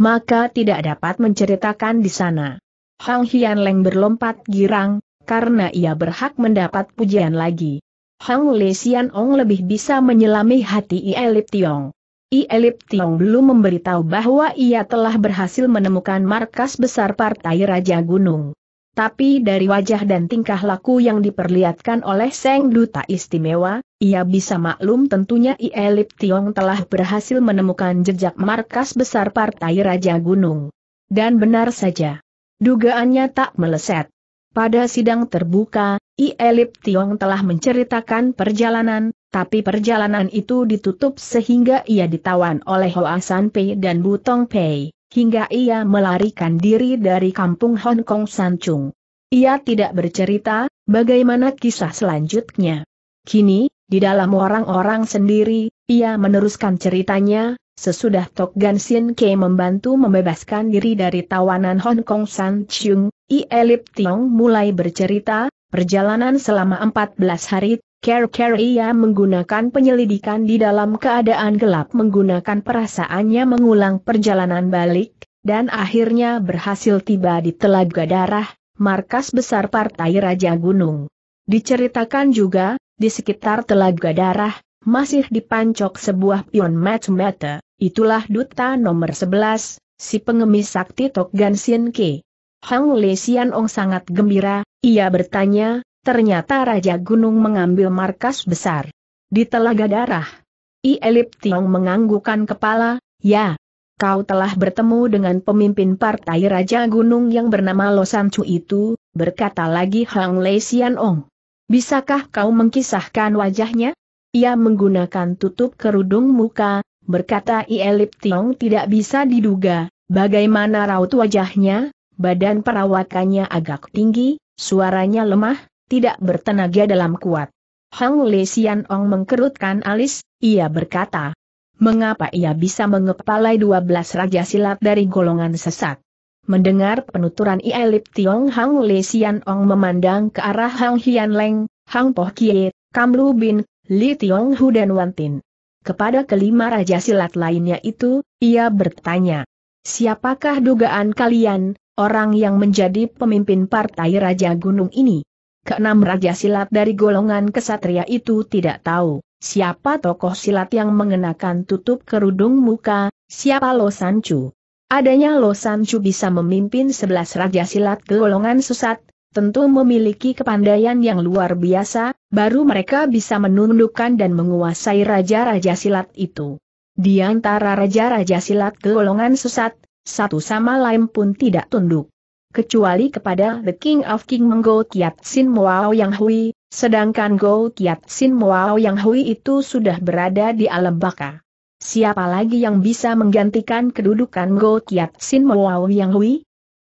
maka tidak dapat menceritakan di sana. Hang Hian Leng berlompat girang, karena ia berhak mendapat pujian lagi. Hang Le Xian Ong lebih bisa menyelami hati I Elip Tiong. I Elip Tiong belum memberitahu bahwa ia telah berhasil menemukan markas besar Partai Raja Gunung tapi dari wajah dan tingkah laku yang diperlihatkan oleh Seng Duta Istimewa, ia bisa maklum tentunya Ielip Tiong telah berhasil menemukan jejak markas besar Partai Raja Gunung. Dan benar saja. Dugaannya tak meleset. Pada sidang terbuka, Ielip Tiong telah menceritakan perjalanan, tapi perjalanan itu ditutup sehingga ia ditawan oleh Hoa San Pei dan Butong Pei hingga ia melarikan diri dari kampung Hong Kong Sancung. Ia tidak bercerita, bagaimana kisah selanjutnya. Kini, di dalam orang-orang sendiri, ia meneruskan ceritanya, sesudah Tok Gan Sin Ke membantu membebaskan diri dari tawanan Hong Kong San Chung, I Elip Tiong mulai bercerita, perjalanan selama 14 hari Care-care ia menggunakan penyelidikan di dalam keadaan gelap menggunakan perasaannya mengulang perjalanan balik, dan akhirnya berhasil tiba di Telaga Darah, markas besar Partai Raja Gunung. Diceritakan juga, di sekitar Telaga Darah, masih dipancok sebuah pion match meta, itulah duta nomor 11, si pengemis sakti Tok Gan Sien Ke. Hang Lesian Ong sangat gembira, ia bertanya, Ternyata Raja Gunung mengambil markas besar. Di Telaga Darah. I Elip Tiong menganggukan kepala, ya. Kau telah bertemu dengan pemimpin partai Raja Gunung yang bernama Losan Chu itu, berkata lagi Hang Lei Sian Ong. Bisakah kau mengkisahkan wajahnya? Ia menggunakan tutup kerudung muka, berkata I Elip Tiong tidak bisa diduga, bagaimana raut wajahnya, badan perawakannya agak tinggi, suaranya lemah, tidak bertenaga dalam kuat. Hang Le Xian Ong mengkerutkan alis, ia berkata. Mengapa ia bisa mengepalai 12 raja silat dari golongan sesat? Mendengar penuturan Ielip Tiong Hang Le Xian Ong memandang ke arah Hang Hian Leng, Hang Poh Kie, Kam Lu Bin, Li Tiong Hu dan Wan Tin. Kepada kelima raja silat lainnya itu, ia bertanya. Siapakah dugaan kalian, orang yang menjadi pemimpin partai Raja Gunung ini? keenam raja silat dari golongan kesatria itu tidak tahu siapa tokoh silat yang mengenakan tutup kerudung muka, siapa Lo Sanchu. Adanya Lo Sanchu bisa memimpin sebelas raja silat golongan susat, tentu memiliki kepandaian yang luar biasa, baru mereka bisa menundukkan dan menguasai raja-raja silat itu. Di antara raja-raja silat golongan susat, satu sama lain pun tidak tunduk kecuali kepada The King of King Menggo Kiat Sin Muao Yang Hui, sedangkan Go Kiat Sin Muao Yang Hui itu sudah berada di alam baka. Siapa lagi yang bisa menggantikan kedudukan Go Kiat Sin Muao Yang Hui?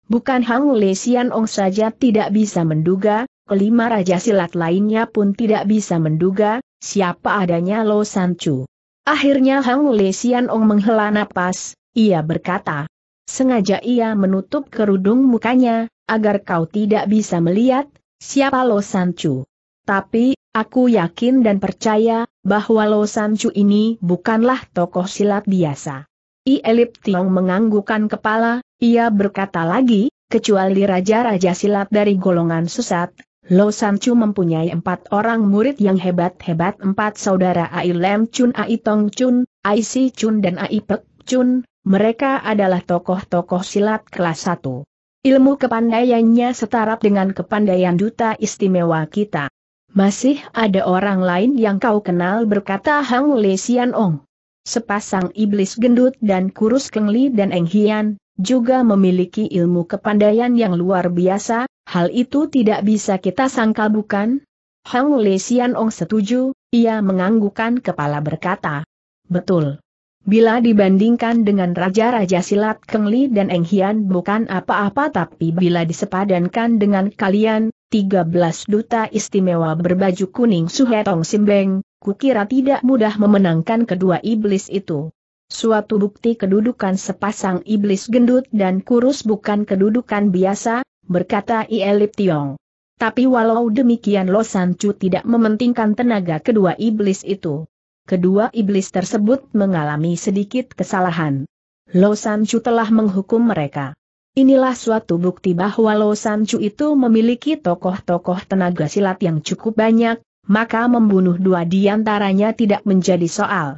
Bukan Hang Le Sian Ong saja tidak bisa menduga, kelima raja silat lainnya pun tidak bisa menduga, siapa adanya Lo Sanchu. Akhirnya Hang Le Sian Ong menghela napas, ia berkata, Sengaja ia menutup kerudung mukanya, agar kau tidak bisa melihat, siapa Lo Sancu. Tapi, aku yakin dan percaya, bahwa Lo Sancu ini bukanlah tokoh silat biasa. I Elip Tiong menganggukan kepala, ia berkata lagi, kecuali raja-raja silat dari golongan sesat, Lo Sancu mempunyai empat orang murid yang hebat-hebat empat saudara Ai Lem Chun Ai Tong Chun, Ai Si Chun dan Ai Pek Chun, mereka adalah tokoh-tokoh silat kelas 1. Ilmu kepandaiannya setara dengan kepandaian duta istimewa kita. Masih ada orang lain yang kau kenal berkata Hang Le Xian Ong. Sepasang iblis gendut dan kurus Keng Li dan Eng Hian, juga memiliki ilmu kepandaian yang luar biasa, hal itu tidak bisa kita sangka bukan? Hang Le Xian Ong setuju, ia menganggukan kepala berkata. Betul. Bila dibandingkan dengan raja-raja silat kengli dan enghian bukan apa-apa tapi bila disepadankan dengan kalian, 13 duta istimewa berbaju kuning Suhetong Simbeng, kukira tidak mudah memenangkan kedua iblis itu. Suatu bukti kedudukan sepasang iblis gendut dan kurus bukan kedudukan biasa, berkata Ielip Tiong. Tapi walau demikian Losan Chu tidak mementingkan tenaga kedua iblis itu kedua iblis tersebut mengalami sedikit kesalahan. Lo Sanchu telah menghukum mereka. Inilah suatu bukti bahwa Lo Sanchu itu memiliki tokoh-tokoh tenaga silat yang cukup banyak, maka membunuh dua di antaranya tidak menjadi soal.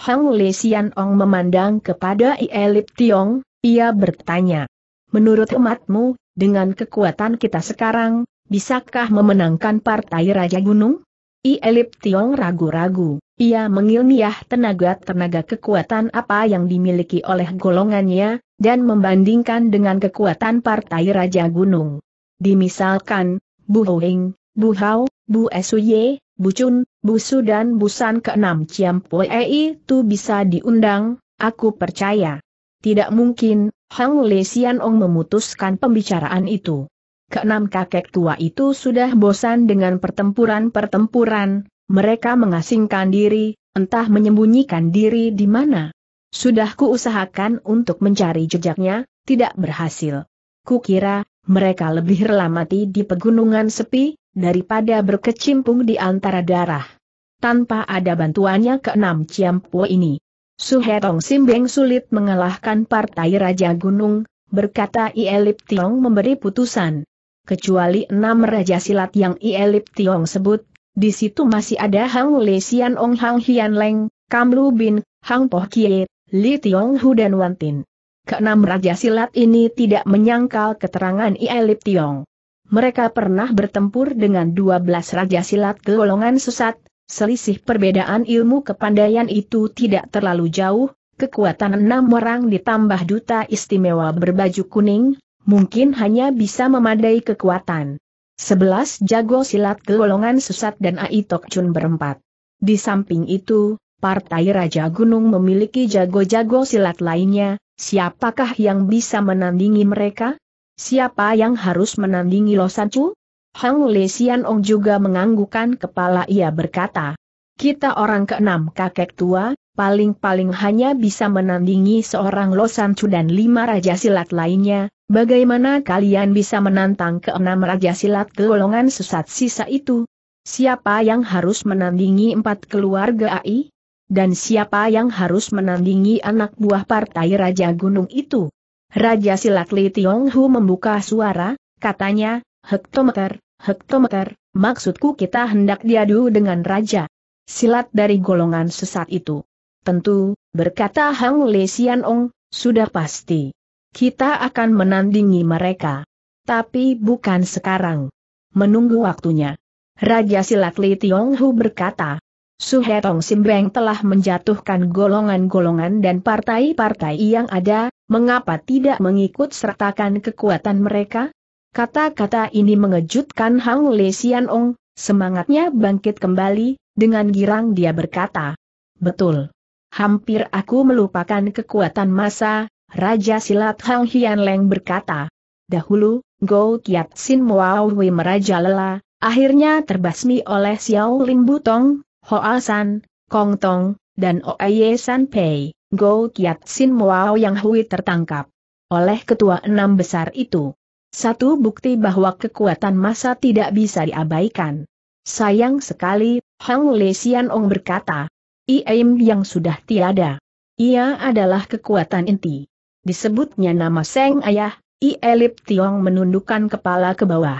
Hang Le Sian Ong memandang kepada Ielip Tiong, ia bertanya. Menurut umatmu, dengan kekuatan kita sekarang, bisakah memenangkan Partai Raja Gunung? I Elip Tiong ragu-ragu, ia mengilmiah tenaga-tenaga kekuatan apa yang dimiliki oleh golongannya, dan membandingkan dengan kekuatan Partai Raja Gunung. Dimisalkan, Bu Hoeng, Bu Hao, Bu Esuye, Bu Chun, Bu Su dan Bu San keenam Ciam Poe itu bisa diundang, aku percaya. Tidak mungkin, Hang Le Sian memutuskan pembicaraan itu keenam kakek tua itu sudah bosan dengan pertempuran-pertempuran, mereka mengasingkan diri, entah menyembunyikan diri di mana. Sudah kuusahakan untuk mencari jejaknya, tidak berhasil. Kukira, mereka lebih rela mati di pegunungan sepi, daripada berkecimpung di antara darah. Tanpa ada bantuannya keenam Ciampu ini. Suhetong Simbeng sulit mengalahkan partai Raja Gunung, berkata Ielip Tiong memberi putusan kecuali enam raja silat yang Ielip Tiong sebut, di situ masih ada Hang Le Sian Ong Hang Hian Leng, Kam Lu Bin, Hang Poh Kie, Li Tiong Hu dan Wan Tin. Keenam raja silat ini tidak menyangkal keterangan Ielip Tiong. Mereka pernah bertempur dengan dua belas raja silat golongan sesat, selisih perbedaan ilmu kepandaian itu tidak terlalu jauh, kekuatan enam orang ditambah duta istimewa berbaju kuning, mungkin hanya bisa memadai kekuatan. Sebelas jago silat golongan sesat dan Aitok Chun berempat. Di samping itu, partai Raja Gunung memiliki jago-jago silat lainnya, siapakah yang bisa menandingi mereka? Siapa yang harus menandingi Chu? Hang Le Sian Ong juga menganggukan kepala ia berkata, kita orang keenam kakek tua, paling-paling hanya bisa menandingi seorang Losancu dan lima raja silat lainnya, bagaimana kalian bisa menantang ke enam raja silat golongan sesat sisa itu? Siapa yang harus menandingi empat keluarga AI? Dan siapa yang harus menandingi anak buah partai Raja Gunung itu? Raja Silat Li Tiong Hu membuka suara, katanya, hektometer, hektometer, maksudku kita hendak diadu dengan Raja Silat dari golongan sesat itu. Tentu, berkata Hang Le Sian Ong, sudah pasti. Kita akan menandingi mereka. Tapi bukan sekarang. Menunggu waktunya. Raja Silat Li Tiong Hu berkata, Suhetong Simbeng telah menjatuhkan golongan-golongan dan partai-partai yang ada, mengapa tidak mengikut sertakan kekuatan mereka? Kata-kata ini mengejutkan Hang Le Sian Ong, semangatnya bangkit kembali, dengan girang dia berkata, Betul hampir aku melupakan kekuatan masa, Raja Silat Hang Hian Leng berkata. Dahulu, Go Kiat Sin Meraja merajalela, akhirnya terbasmi oleh Xiao Lim Butong, Hoa San, Kong Tong, dan Oye San Pei, Go Kiat Sin Muao Yang Hui tertangkap oleh ketua enam besar itu. Satu bukti bahwa kekuatan masa tidak bisa diabaikan. Sayang sekali, Hang Lesian Ong berkata, Iaim yang sudah tiada. Ia adalah kekuatan inti. Disebutnya nama Seng Ayah, Ielip Tiong menundukkan kepala ke bawah.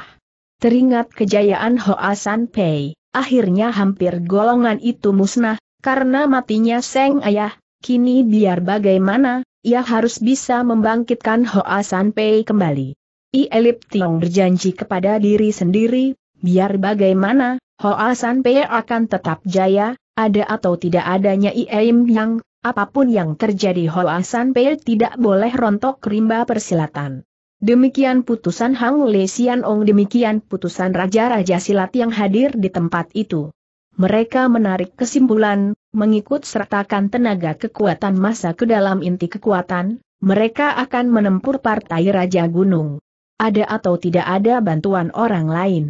Teringat kejayaan Hoa San Pei, akhirnya hampir golongan itu musnah, karena matinya Seng Ayah, kini biar bagaimana, ia harus bisa membangkitkan Hoa San Pei kembali. Ielip Tiong berjanji kepada diri sendiri, biar bagaimana, Hoa San Pei akan tetap jaya, ada atau tidak adanya Iem Yang, apapun yang terjadi Hoa San Pei tidak boleh rontok rimba persilatan. Demikian putusan Hang Le Sian Ong demikian putusan Raja-Raja Silat yang hadir di tempat itu. Mereka menarik kesimpulan, mengikut sertakan tenaga kekuatan masa ke dalam inti kekuatan, mereka akan menempur partai Raja Gunung. Ada atau tidak ada bantuan orang lain.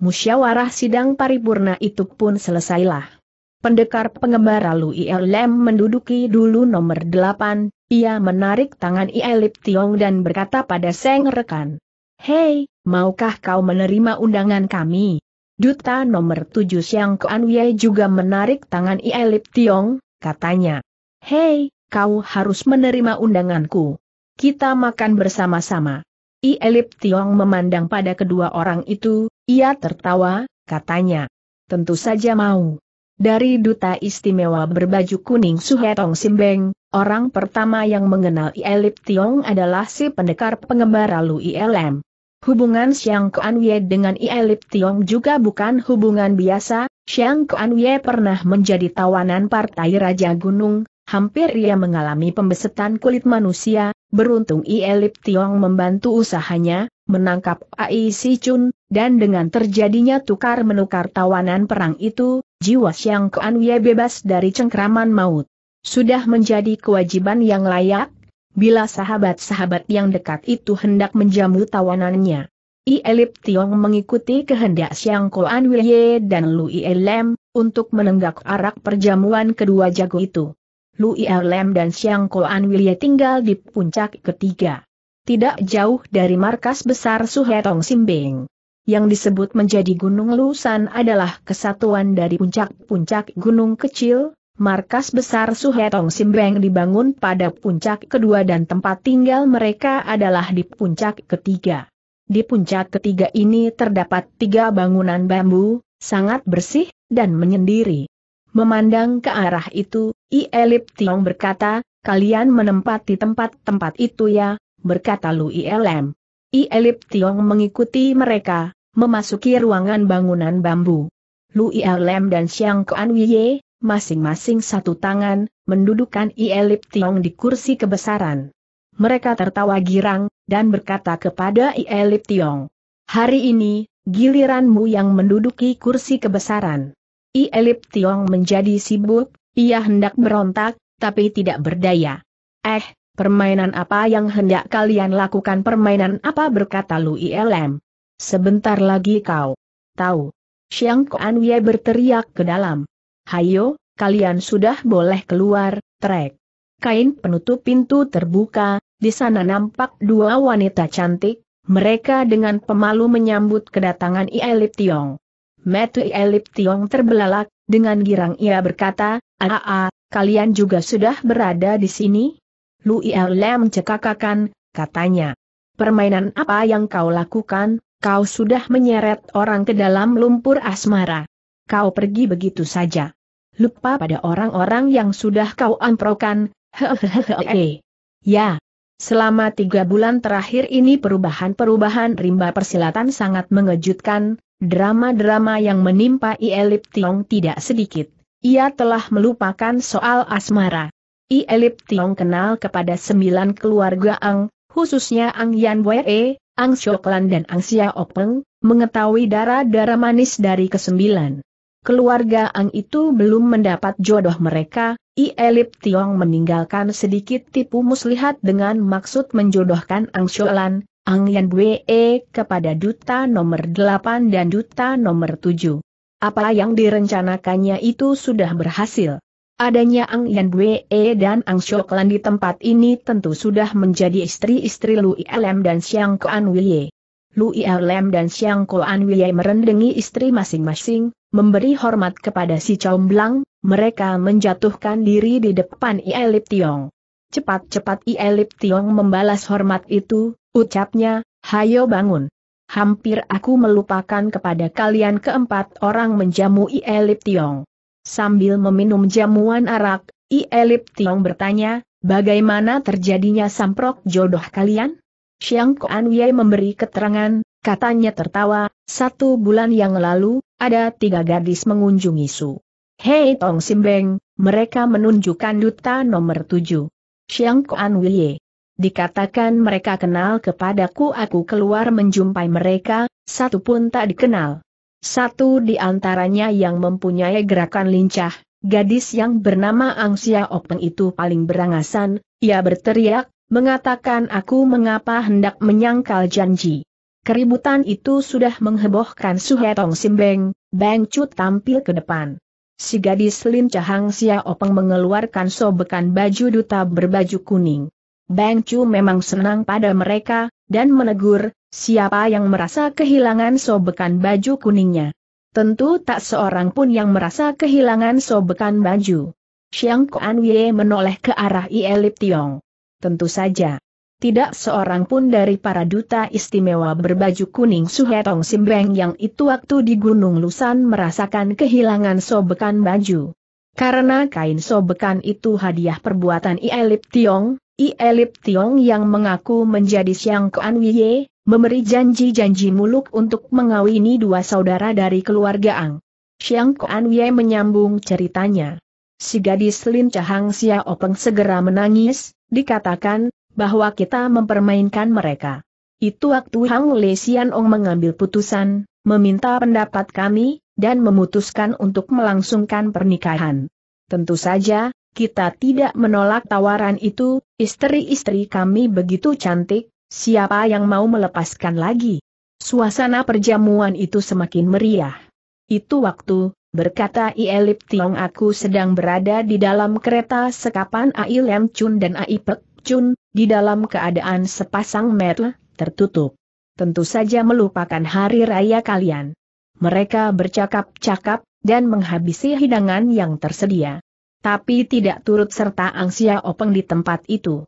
Musyawarah sidang paripurna itu pun selesailah. Pendekar pengembara Lu Lem menduduki dulu nomor delapan, ia menarik tangan Ielip Tiong dan berkata pada Seng rekan. Hei, maukah kau menerima undangan kami? Duta nomor tujuh Siang Kuan Wei juga menarik tangan Ielip Tiong, katanya. Hei, kau harus menerima undanganku. Kita makan bersama-sama. Ielip Tiong memandang pada kedua orang itu, ia tertawa, katanya. Tentu saja mau. Dari duta istimewa berbaju kuning Suhetong Simbeng, orang pertama yang mengenal Ielip Tiong adalah si pendekar pengembara Lu Ilm. Hubungan Xiang Kuan Ye dengan Ielip Tiong juga bukan hubungan biasa, Xiang Kuan Ye pernah menjadi tawanan partai Raja Gunung, hampir ia mengalami pembesetan kulit manusia, beruntung Ielip Tiong membantu usahanya, menangkap Ai Si Chun, dan dengan terjadinya tukar-menukar tawanan perang itu, jiwa Siang Kuan Ye bebas dari cengkraman maut. Sudah menjadi kewajiban yang layak, bila sahabat-sahabat yang dekat itu hendak menjamu tawanannya. I Elip Tiong mengikuti kehendak Siang Kuan Wei dan Lui Elem, untuk menenggak arak perjamuan kedua jago itu. Lu Erlem dan Xiang Koan Wilye tinggal di puncak ketiga. Tidak jauh dari markas besar Suhetong Simbing. Yang disebut menjadi Gunung Lusan adalah kesatuan dari puncak-puncak gunung kecil, markas besar Suhetong Simbeng dibangun pada puncak kedua dan tempat tinggal mereka adalah di puncak ketiga. Di puncak ketiga ini terdapat tiga bangunan bambu, sangat bersih, dan menyendiri. Memandang ke arah itu, I Elip Tiong berkata, kalian menempati tempat-tempat itu ya, berkata Lu I Elip Tiong mengikuti mereka, memasuki ruangan bangunan bambu. Lu Ielem dan Xiang Kuan Wie, masing-masing satu tangan, mendudukan I Elip Tiong di kursi kebesaran. Mereka tertawa girang, dan berkata kepada I Elip Tiong, Hari ini, giliranmu yang menduduki kursi kebesaran. I Elip Tiong menjadi sibuk, ia hendak berontak, tapi tidak berdaya. Eh, permainan apa yang hendak kalian lakukan permainan apa berkata Lu ILM? Sebentar lagi kau. Tahu. Xiang Kuan Wei berteriak ke dalam. Hayo, kalian sudah boleh keluar, trek. Kain penutup pintu terbuka, di sana nampak dua wanita cantik, mereka dengan pemalu menyambut kedatangan Ielip Tiong. Metu Ielip Tiong terbelalak, dengan girang ia berkata, Aa, ah, ah, ah, kalian juga sudah berada di sini? Lu Lem mencekakakan, katanya. Permainan apa yang kau lakukan, kau sudah menyeret orang ke dalam lumpur asmara. Kau pergi begitu saja. Lupa pada orang-orang yang sudah kau amprokan, hehehehe. ya, selama tiga bulan terakhir ini perubahan-perubahan rimba persilatan sangat mengejutkan, Drama-drama yang menimpa Ielip Tiong tidak sedikit. Ia telah melupakan soal asmara. Ielip Tiong kenal kepada sembilan keluarga Ang, khususnya Ang Yan Wee, Ang Shoklan dan Ang Xia Openg, mengetahui darah-darah manis dari kesembilan. Keluarga Ang itu belum mendapat jodoh mereka, Ielip Tiong meninggalkan sedikit tipu muslihat dengan maksud menjodohkan Ang Shoklan, Ang Yan Bue kepada duta nomor 8 dan duta nomor 7. Apa yang direncanakannya itu sudah berhasil. Adanya Ang Yan Bue dan Ang Shoklan di tempat ini tentu sudah menjadi istri-istri Lu Lm dan Xiang Kuan Wilye. Lu Lm dan Xiang Kuan Wilye merendengi istri masing-masing, memberi hormat kepada si Comblang, mereka menjatuhkan diri di depan Ielip Tiong. Cepat-cepat Ielip Tiong membalas hormat itu, Ucapnya, hayo bangun. Hampir aku melupakan kepada kalian keempat orang menjamu Ielip Tiong. Sambil meminum jamuan arak, Ielip Tiong bertanya, bagaimana terjadinya samprok jodoh kalian? Xiang Kuan Wei memberi keterangan, katanya tertawa, satu bulan yang lalu, ada tiga gadis mengunjungi Su. Hei Tong Simbeng, mereka menunjukkan duta nomor tujuh. Xiang Kuan Wei dikatakan mereka kenal kepadaku aku keluar menjumpai mereka, satu pun tak dikenal. Satu di antaranya yang mempunyai gerakan lincah, gadis yang bernama Angsia Openg itu paling berangasan, ia berteriak, mengatakan aku mengapa hendak menyangkal janji. Keributan itu sudah menghebohkan Suhetong Simbeng, Bang Chu tampil ke depan. Si gadis lincah Cahang Sia Openg mengeluarkan sobekan baju duta berbaju kuning. Bang Chu memang senang pada mereka, dan menegur, siapa yang merasa kehilangan sobekan baju kuningnya. Tentu tak seorang pun yang merasa kehilangan sobekan baju. Xiang Kuan Wei menoleh ke arah Ielip Tiong. Tentu saja. Tidak seorang pun dari para duta istimewa berbaju kuning Suhetong Simbeng yang itu waktu di Gunung Lusan merasakan kehilangan sobekan baju. Karena kain sobekan itu hadiah perbuatan Ielip Tiong, I Elip Tiong yang mengaku menjadi Siang Kuan Wiye, memberi janji-janji muluk untuk mengawini dua saudara dari keluarga Ang. Siang Kuan Wiye menyambung ceritanya. Si gadis Lin Cahang Sia Openg segera menangis, dikatakan, bahwa kita mempermainkan mereka. Itu waktu Hang Le Sian Ong mengambil putusan, meminta pendapat kami, dan memutuskan untuk melangsungkan pernikahan. Tentu saja, kita tidak menolak tawaran itu, istri-istri kami begitu cantik, siapa yang mau melepaskan lagi? Suasana perjamuan itu semakin meriah. Itu waktu, berkata Ielip Tiong aku sedang berada di dalam kereta sekapan Ailem Chun dan Aipek Chun, di dalam keadaan sepasang metel, tertutup. Tentu saja melupakan hari raya kalian. Mereka bercakap-cakap, dan menghabisi hidangan yang tersedia tapi tidak turut serta Angsia Openg di tempat itu.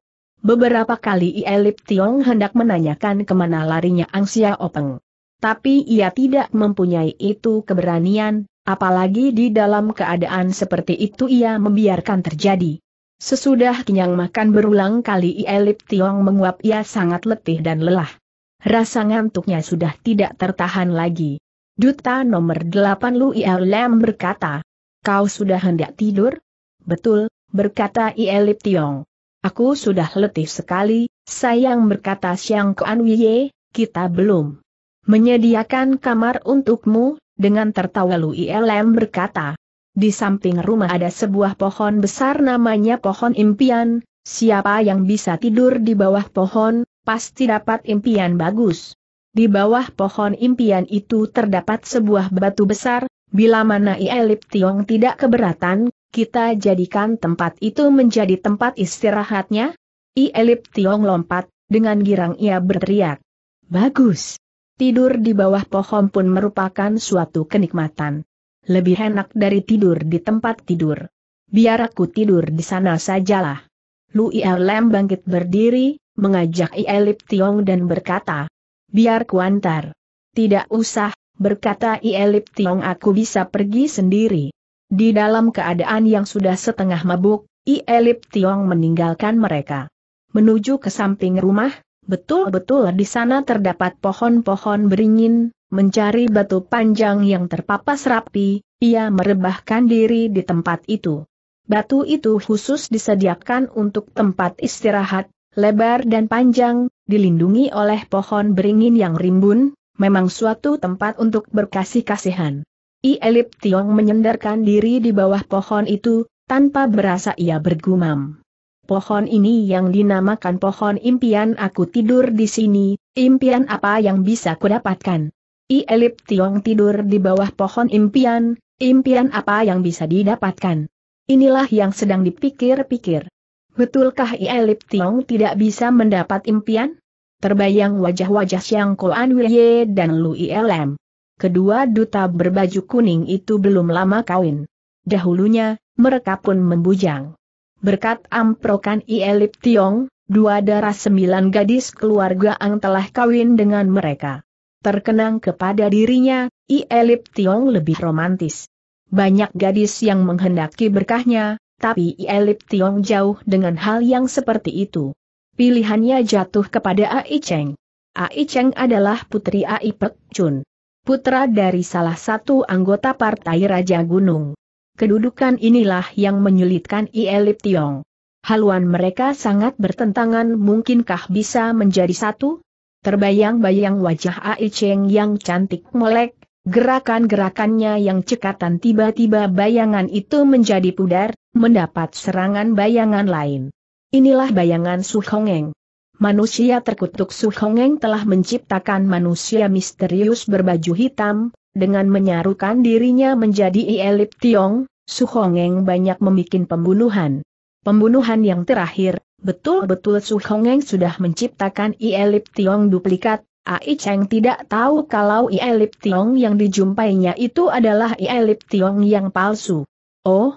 Beberapa kali Ielip Tiong hendak menanyakan kemana larinya Angsia Openg. Tapi ia tidak mempunyai itu keberanian, apalagi di dalam keadaan seperti itu ia membiarkan terjadi. Sesudah kenyang makan berulang kali Ielip Tiong menguap ia sangat letih dan lelah. Rasa ngantuknya sudah tidak tertahan lagi. Duta nomor 8 Lu Ielam berkata, Kau sudah hendak tidur? Betul, berkata Ielip Tiong. Aku sudah letih sekali, sayang berkata Siang Kuan Wie, kita belum menyediakan kamar untukmu, dengan tertawa Lu ILM berkata. Di samping rumah ada sebuah pohon besar namanya pohon impian, siapa yang bisa tidur di bawah pohon, pasti dapat impian bagus. Di bawah pohon impian itu terdapat sebuah batu besar, bila mana Ielip Tiong tidak keberatan, kita jadikan tempat itu menjadi tempat istirahatnya? I Elip Tiong lompat, dengan girang ia berteriak. Bagus. Tidur di bawah pohon pun merupakan suatu kenikmatan. Lebih enak dari tidur di tempat tidur. Biar aku tidur di sana sajalah. Lui Lem bangkit berdiri, mengajak I Elip Tiong dan berkata. Biar kuantar. Tidak usah, berkata I Elip Tiong aku bisa pergi sendiri. Di dalam keadaan yang sudah setengah mabuk, Ielip Tiong meninggalkan mereka. Menuju ke samping rumah, betul-betul di sana terdapat pohon-pohon beringin, mencari batu panjang yang terpapas rapi, ia merebahkan diri di tempat itu. Batu itu khusus disediakan untuk tempat istirahat, lebar dan panjang, dilindungi oleh pohon beringin yang rimbun, memang suatu tempat untuk berkasih-kasihan. I Elip Tiong menyendarkan diri di bawah pohon itu, tanpa berasa ia bergumam. Pohon ini yang dinamakan pohon impian aku tidur di sini, impian apa yang bisa kudapatkan? I Elip Tiong tidur di bawah pohon impian, impian apa yang bisa didapatkan? Inilah yang sedang dipikir-pikir. Betulkah I Elip Tiong tidak bisa mendapat impian? Terbayang wajah-wajah Siang Koan Wilye dan Lu ILM kedua duta berbaju kuning itu belum lama kawin. Dahulunya, mereka pun membujang. Berkat amprokan Ielip Tiong, dua darah sembilan gadis keluarga Ang telah kawin dengan mereka. Terkenang kepada dirinya, Ielip Tiong lebih romantis. Banyak gadis yang menghendaki berkahnya, tapi Ielip Tiong jauh dengan hal yang seperti itu. Pilihannya jatuh kepada Ai Cheng. Ai Cheng adalah putri Ai Pek Chun putra dari salah satu anggota Partai Raja Gunung. Kedudukan inilah yang menyulitkan Ielip Tiong. Haluan mereka sangat bertentangan mungkinkah bisa menjadi satu? Terbayang-bayang wajah Ai Cheng yang cantik melek, gerakan-gerakannya yang cekatan tiba-tiba bayangan itu menjadi pudar, mendapat serangan bayangan lain. Inilah bayangan Su Hongeng manusia terkutuk Su Hongeng telah menciptakan manusia misterius berbaju hitam, dengan menyarukan dirinya menjadi Ielip Tiong, Su Hongeng banyak membuat pembunuhan. Pembunuhan yang terakhir, betul-betul Su Hongeng sudah menciptakan Ielip Tiong duplikat, Ai Cheng tidak tahu kalau Ielip Tiong yang dijumpainya itu adalah Ielip Tiong yang palsu. Oh,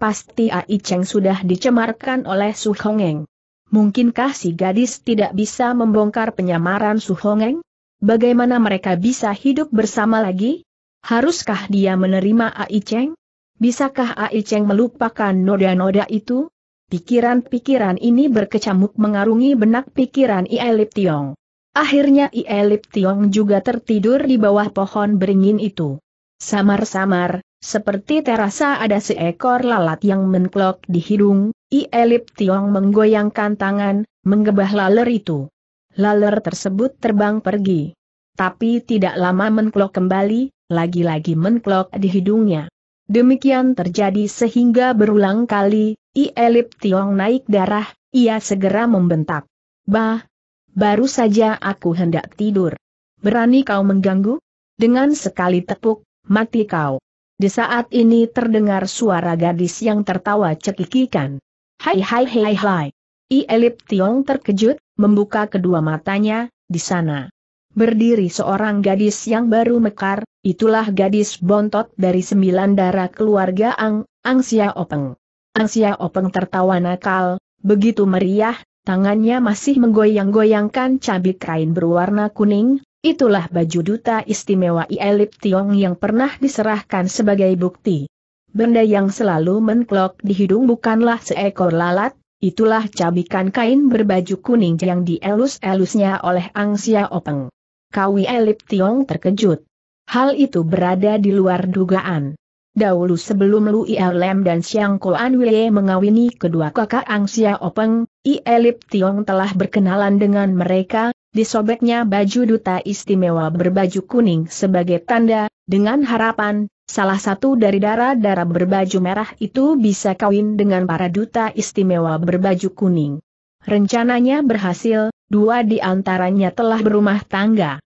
pasti Ai Cheng sudah dicemarkan oleh Su Hongeng. Mungkinkah si gadis tidak bisa membongkar penyamaran Su Hongeng? Bagaimana mereka bisa hidup bersama lagi? Haruskah dia menerima Ai Cheng? Bisakah Ai Cheng melupakan noda-noda itu? Pikiran-pikiran ini berkecamuk mengarungi benak pikiran Lip Tiong. Akhirnya Lip Tiong juga tertidur di bawah pohon beringin itu. Samar-samar, seperti terasa ada seekor lalat yang menklok di hidung, I Elip Tiong menggoyangkan tangan, menggebah laler itu. Laler tersebut terbang pergi. Tapi tidak lama menklok kembali, lagi-lagi menklok di hidungnya. Demikian terjadi sehingga berulang kali, I Elip Tiong naik darah, ia segera membentak. Bah! Baru saja aku hendak tidur. Berani kau mengganggu? Dengan sekali tepuk, mati kau. Di saat ini terdengar suara gadis yang tertawa cekikikan. Hai hai hai hai. I Elip Tiong terkejut, membuka kedua matanya, di sana. Berdiri seorang gadis yang baru mekar, itulah gadis bontot dari sembilan darah keluarga Ang, Ang Sia Openg. Ang Sia Openg tertawa nakal, begitu meriah, tangannya masih menggoyang-goyangkan cabik kain berwarna kuning, itulah baju duta istimewa I Elip Tiong yang pernah diserahkan sebagai bukti. Benda yang selalu menklok di hidung bukanlah seekor lalat, itulah cabikan kain berbaju kuning yang dielus-elusnya oleh Ang Sia Openg. Kawi Elip Tiong terkejut. Hal itu berada di luar dugaan. Dahulu sebelum Lu Lem dan Siang An Wei mengawini kedua kakak Ang Sia Openg, I Elip Tiong telah berkenalan dengan mereka, disobeknya baju duta istimewa berbaju kuning sebagai tanda, dengan harapan, Salah satu dari darah-darah berbaju merah itu bisa kawin dengan para duta istimewa berbaju kuning. Rencananya berhasil, dua di antaranya telah berumah tangga.